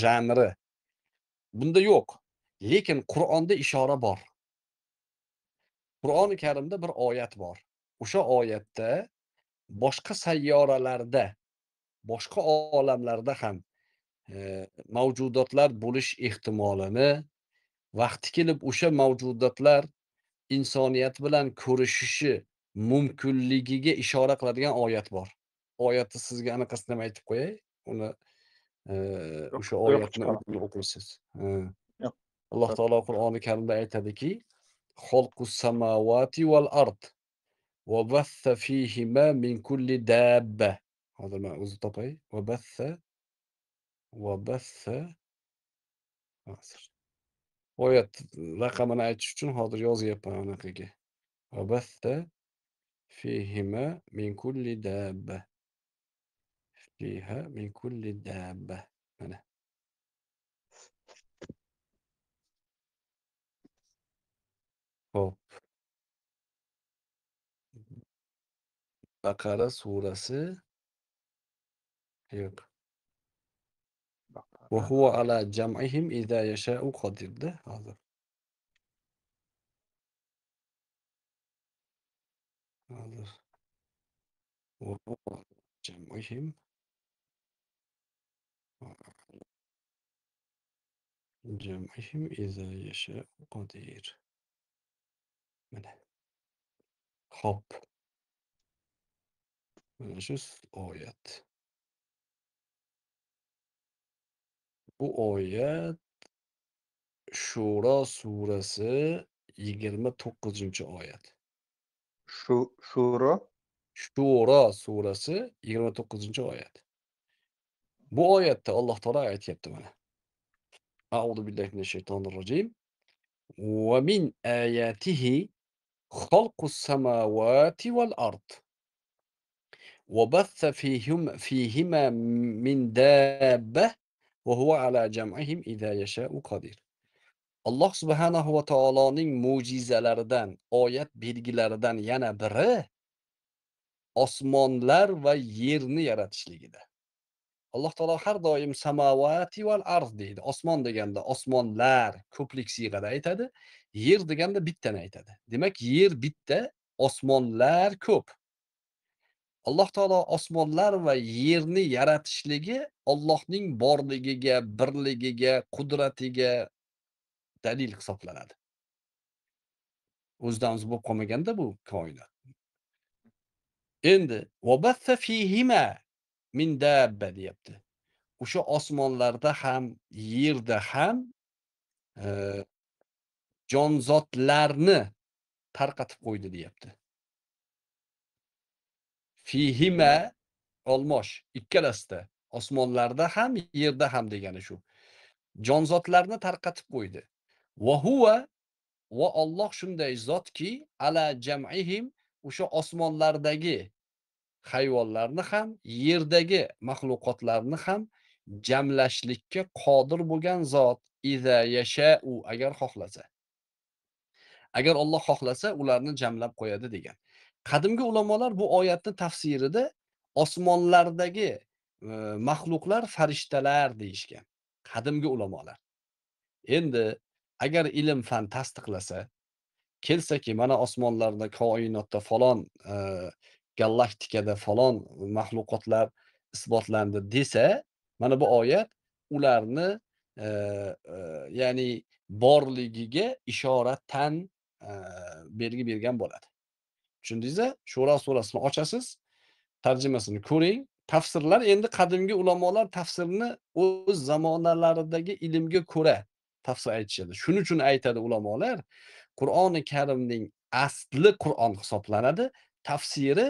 janri bunda yo'q lekin qur'onda ishora bor qur'oni karimda bir oyat bor o'sha oyatda boshqa sayyoralarda boshqa olamlarda ham e, mavjudotlar bo'lish ehtimolini vaqti kelib o'sha mavjudotlar insoniyat bilan ko'rishishi mumkinligiga ishora qiladigan oyat bor oyatni sizga anaqasini ham aytib qo'yay uni o'sha oyatni o'qiysiz alloh taolo qur'oni karimda aytadiki samavati val ard va bassa fihima min kulli dabba hozir man o'zi topay va bassa va oyat raqamini aytish uchun hozir yozyapman anaqaga va bassa fihima min kulli dabba fiha min kulli dabbe. Böyle. Hop. Bakara surası yok. Ve huve ala cem'ihim izâ yeşâ'u kadir'de hazır. Hazır. Ve huve ala cem'ihim جمعهم إذا يشاء قدير Böyle. Hop. Şu oyet. Bu oyet Şura suresi 29. oyet. Şu, Şura? Şura suresi 29. oyet. Bu ayette Allah Teala ayet yaptı bana. Euzu billahi mineşşeytanirracim. Ve min ayatihi halqus semavati vel ard. وبث فيهم فيهما من دابة وهو على cem'ihim اذا يشاء kadir. Allah Subhanahu ve Taala'nın mucizelerden, ayet bilgilerden yana biri osmonlar va yerni yaratishligida alloh taolo har doim samovati val arz deydi osmon deganda osmonlar ko'plik siyg'ada aytadi yer deganda bittani aytadi demak yer bitta osmonlar ko'p alloh taolo osmonlar va yerni yaratishligi ollohning borligiga birligiga qudratiga dalil hisoblanadi o'zidan o'zi bo'lib qolmaganda bu koinot endi min dabba deyapti o'sha osmonlarda ham yerda ham e, jonzotlarni tarqatib qo'ydi deyapti fihima olmosh ikkalasida osmonlarda ham yerda ham degani shu jonzotlarni tarqatib qo'ydi va huva va Alloh shunday zotki ala jam'ihim o'sha osmonlardagi hayvonlarni ham yerdagi maxluqotlarni ham jamlashlikka qodir bo'lgan zot iza yashau agar xohlasa agar Alloh xohlasa ularni jamlab qo'yadi degan qadimgi ulamolar bu oyatni tafsirida osmonlardagi e, maxluqlar farishtalar deyishgan qadimgi ulamolar endi agar ilm fan tasdiqlasa kelsaki mana osmonlarda koinotda falon e, galaktikada falon maxluqotlar isbotlandi desa mana bu oyat ularni e, e, ya'ni borligiga ishoratan e, belgi bergan bo'ladi tushundingizmi shura surasini ochasiz tarjimasini ko'ring tafsirlar endi qadimgi ulamolar tafsirni o'z zamonalaridagi ilmga ko'ra tafsir aytishadi shuning uchun aytadi ulamolar qur'oni karimning asli qur'on hisoblanadi tafsiri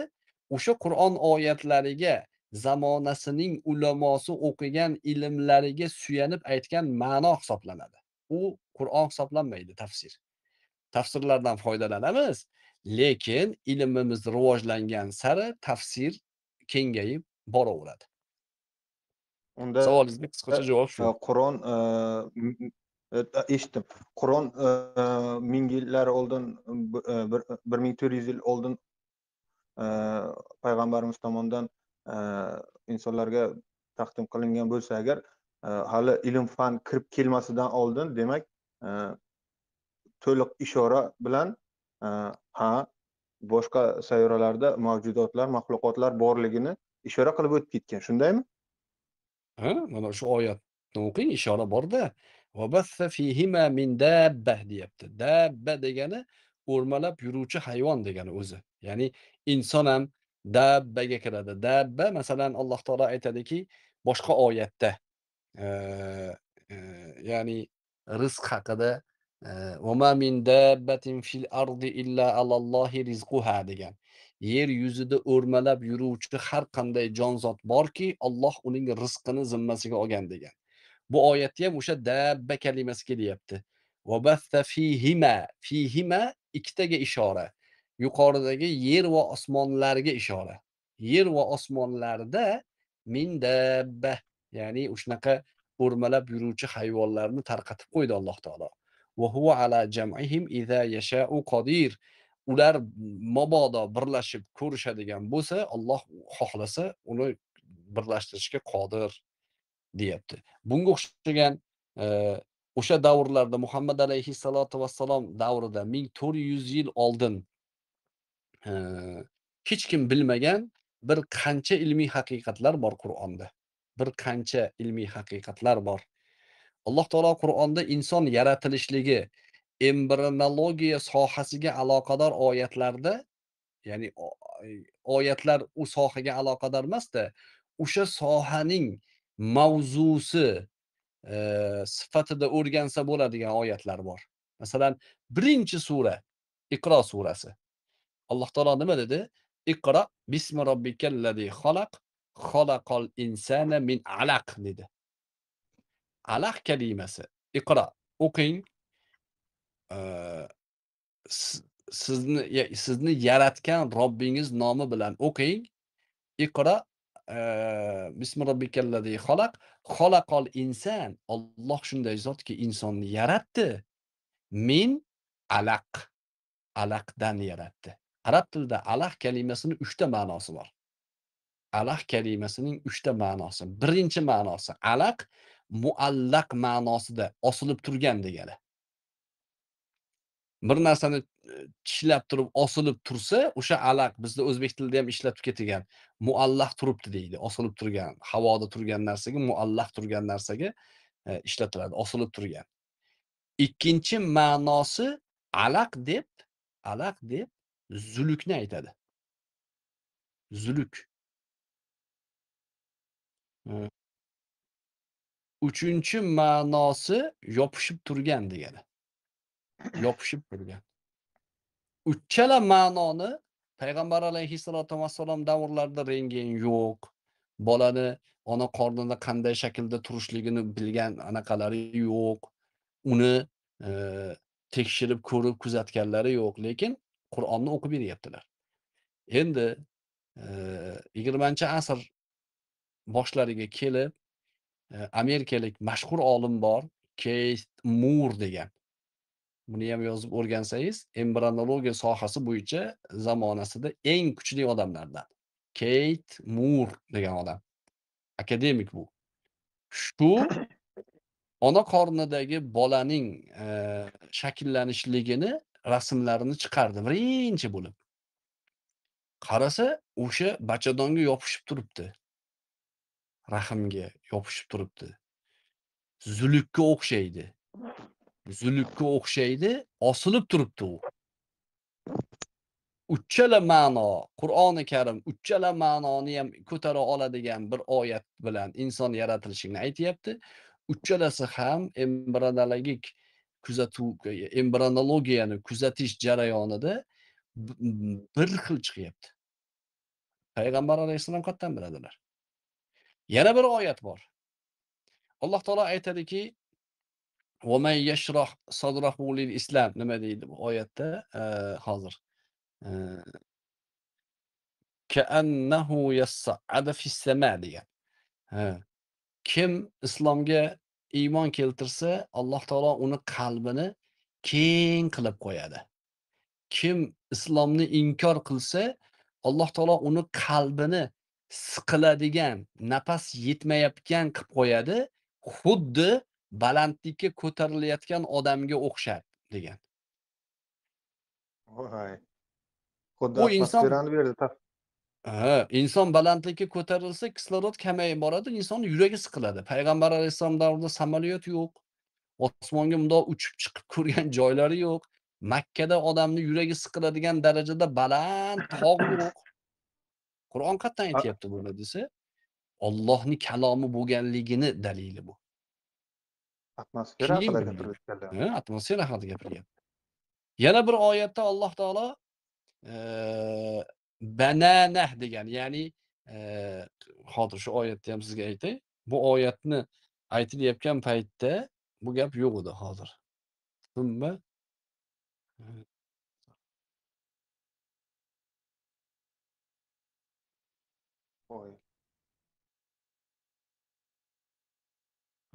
o'sha qur'on oyatlariga zamonasining ulamosi o'qigan ilmlariga suyanib aytgan ma'no hisoblanadi u qur'on hisoblanmaydi tafsir tafsirlardan foydalanamiz lekin ilmimiz rivojlangan sari tafsir kengayib boraveradi unda savolingizga qisqacha e, javob shu e, qur'on e, eshitdim qur'on ming yillar oldin bir ming to'rt yuz yil oldin Э, payg'ambarimiz tomonidan э, insonlarga taqdim qilingan bo'lsa agar э, hali ilm fan kirib kelmasidan oldin demak to'liq ishora bilan ha boshqa sayyoralarda mavjudotlar maxluqotlar borligini ishora qilib o'tib ketgan shundaymi ha mana shu oyatni o'qing ishora borda deyapti dabba degani o'rmalab yuruvchi hayvon degani o'zi Ya'ni inson ham dabbaga kiradi. Dabba masalan Alloh taolo aytadiki, boshqa oyatda e, e, ya'ni rizq haqida "Va min dabbatin fil ardi illa alallohi rizquha" degan. Yer yuzida o'rmalab yuruvchi har qanday jonzot borki, Alloh uning rizqini zimmasiga olgan degan. Bu oyatda ham o'sha dabba kalimasi kelyapti. "Va fihima" fihima ikkitaga ishora. yuqoridagi yer va osmonlarga ishora yer va osmonlarda mindabba ya'ni shunaqa o'rmalab yuruvchi hayvonlarni tarqatib qo'ydi alloh taolo ala jamihim qodir ular mobodo birlashib ko'rishadigan bo'lsa Alloh xohlasa uni birlashtirishga qodir deyapti bunga o'xshagan e, o'sha davrlarda muhammad alayhissalotu vassalom davrida 1400 yil oldin hech kim bilmagan bir qancha ilmiy haqiqatlar bor Qur'onda. Bir qancha ilmiy haqiqatlar bor. Alloh taolo Qur'onda inson yaratilishligi, embrionologiya sohasiga aloqador oyatlarda, ya'ni o oyatlar u sohaga aloqador emasda o'sha sohaning mavzusi, eee, sifatida o'rgansa bo'ladigan oyatlar bor. Masalan, 1-sura Iqro surasi. alloh taolo nima dedi iqro bismi robbikallazi xalaq xalaqal insana min alaq dedi alaq kalimasi iqro o'qing sizni sizni yaratgan robbingiz nomi bilan o'qing iqro bismi robbikallazi xalaq xalaqal inson olloh shunday zotki insonni yaratdi min alaq alaqdan yaratdi arab tilida alah kalimasini uchta ma'nosi bor alah kalimasining uchta ma'nosi birinchi ma'nosi alaq muallaq ma'nosida osilib turgan degani bir narsani e, tishlab turib osilib tursa o'sha alaq bizda o'zbek tilida ham ishlatib ketgan muallaq turibdi deydi osilib turgan havoda turgan narsaga muallaq turgan narsaga e, ishlatiladi osilib turgan ikkinchi ma'nosi alaq deb alaq deb zulukni aytadi zuluk uchinchi ma'nosi yopishib turgan degani yopishib turgan uchchala ma'noni payg'ambar alayhissalotu vassalom davrlarida rentgen yo'q bolani ona qornida qanday shaklda turishligini bilgan anaqalari yo'q uni e, tekshirib ko'rib kuzatganlari yo'q lekin qur'onni o'qib beryaptilar endi yigirmanchi asr boshlariga kelib amerikalik mashhur olim bor keyt mur degan buni ham yozib o'rgansangiz embrionologiya sohasi bo'yicha zamonasida eng kuchli odamlardan keyt mur degan odam akademik bu shu ona qornidagi bolaning shakllanishligini rasmlarini chiqardi birinchi bo'lib qarasa o'sha bachadonga yopishib turibdi rahmga yopishib turibdi zulukka o'xshaydi zulukka o'xshaydi osilib turibdi u uchchala ma'no qur'oni karim uchchala ma'noni ham ko'tara oladigan bir oyat bilan inson yaratilishini aytyapti uchchalasi ham embrionologik kuzatuv e, embrionologiyani kuzatish jarayonida bir xil chiqyapti payg'ambar alayhissalom qayerdan biladilar yana bir oyat bor alloh taolo aytadiki وَمَنْ nima deydi bu oyatda e, hozir e, kim islomga iymon keltirsa alloh taolo uni qalbini keng qilib qo'yadi kim islomni inkor qilsa alloh taolo uni qalbini siqiladigan nafas yetmayotgan qilib qo'yadi xuddi balandlikka ko'tarilayotgan odamga o'xshab degan voy xuddi atmosferani berdi inson balandlikka ko'tarilsa kislorod kamayib boradi, insonni yuragi siqiladi. Payg'ambar alayhisolam davrida samolyot yo'q. Osmonga bundoq uchib chiqib ko'rgan joylari yo'q. Makkada odamni yuragi siqiladigan darajada baland tog' yo'q. Qur'on qayerdan aytyapti buni desa, Allohning kalomi bo'lganligini dalili bu. Atmosfera haqida atmosfera haqida gapiryapti. Yana bir oyatda Alloh taolo bananah degan ya'ni e, hozir shu oyatni ham sizga aytay bu oyatni aytilayotgan paytda bu gap yo'q edi hozir Ayet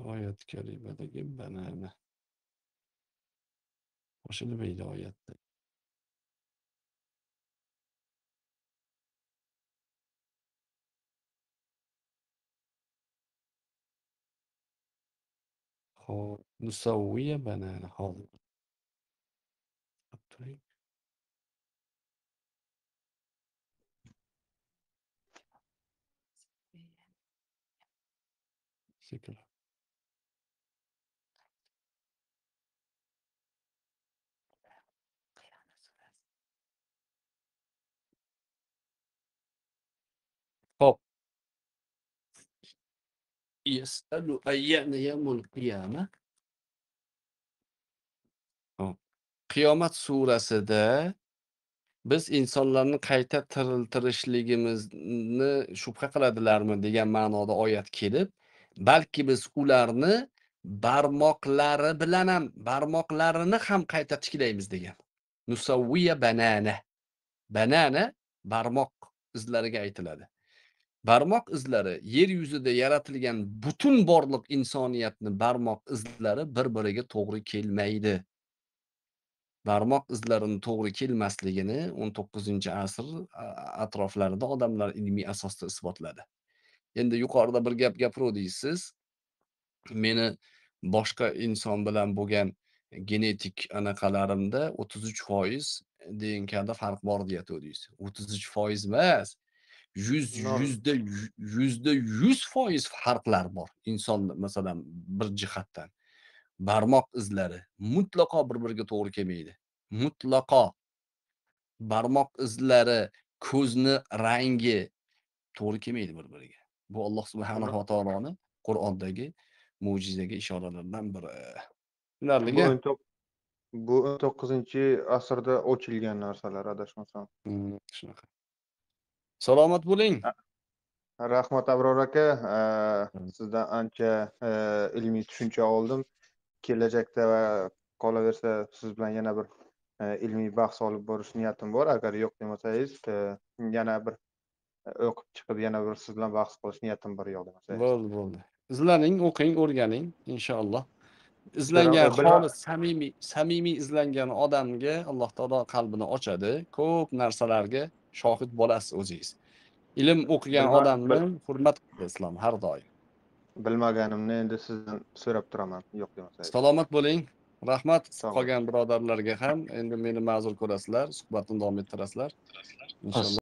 oyat kalimadagi banana qo'shilib edi ayette. نسوي بنان حاضر شكرا يسأل أيان يوم القيامة qiyomat surasida biz insonlarni qayta tiriltirishligimizni shubha qiladilarmi degan ma'noda oyat kelib balki biz ularni barmoqlari bilan ham barmoqlarini ham qayta tiklaymiz degan nusavviya banana banana barmoq izlariga aytiladi barmoq izlari yer yuzida yaratilgan butun borliq insoniyatni barmoq izlari bir biriga to'g'ri kelmaydi barmoq izlarini to'g'ri kelmasligini 19 asr atroflarida odamlar ilmiy asosda isbotladi endi yuqorida bir gap gapiruvdingiz siz meni boshqa inson bilan bo'lgan genetik anaqalarimda 33 foiz dnkda farq bor deyatuvdingiz uch foiz emas yuz yuzda yuzda yuz foiz farqlar bor inson masalan bir jihatdan barmoq izlari mutlaqo bir biriga to'g'ri kelmaydi mutlaqo barmoq izlari ko'zni rangi to'g'ri kelmaydi bir biriga bu alloh subhanava taoloni qur'ondagi mo'jizaga ishoralaridan biri tushunarlimi bu o'n to'qqizinchi asrda ochilgan narsalar adashmasam mm, shunaqa Salomat bo'ling. Rahmat Abror aka, hmm. sizdan ancha e, ilmiy tushuncha oldim. Kelajakda va qolaversa siz bilan yana bir e, ilmiy bahs olib borish niyatim bor. Agar yo'q demasangiz, e, yana bir o'qib chiqib yana bir siz bilan bahs qilish niyatim bor yo'q demasangiz. Bo'ldi, bo'ldi. Izlaning, o'qing, o'rganing inshaalloh. izlangan xolis samimiy samimiy izlangan odamga alloh taolo qalbini ochadi ko'p narsalarga shohid bo'lasiz o'zingiz ilm o'qigan odamni hurmat qilasiz islom har doim bilmaganimni endi sizdan so'rab turaman yo'q demasa salomat bo'ling rahmat qolgan birodarlarga ham endi meni ma'zur ko'rasizlar suhbatni davom ettirasizlar inshaalloh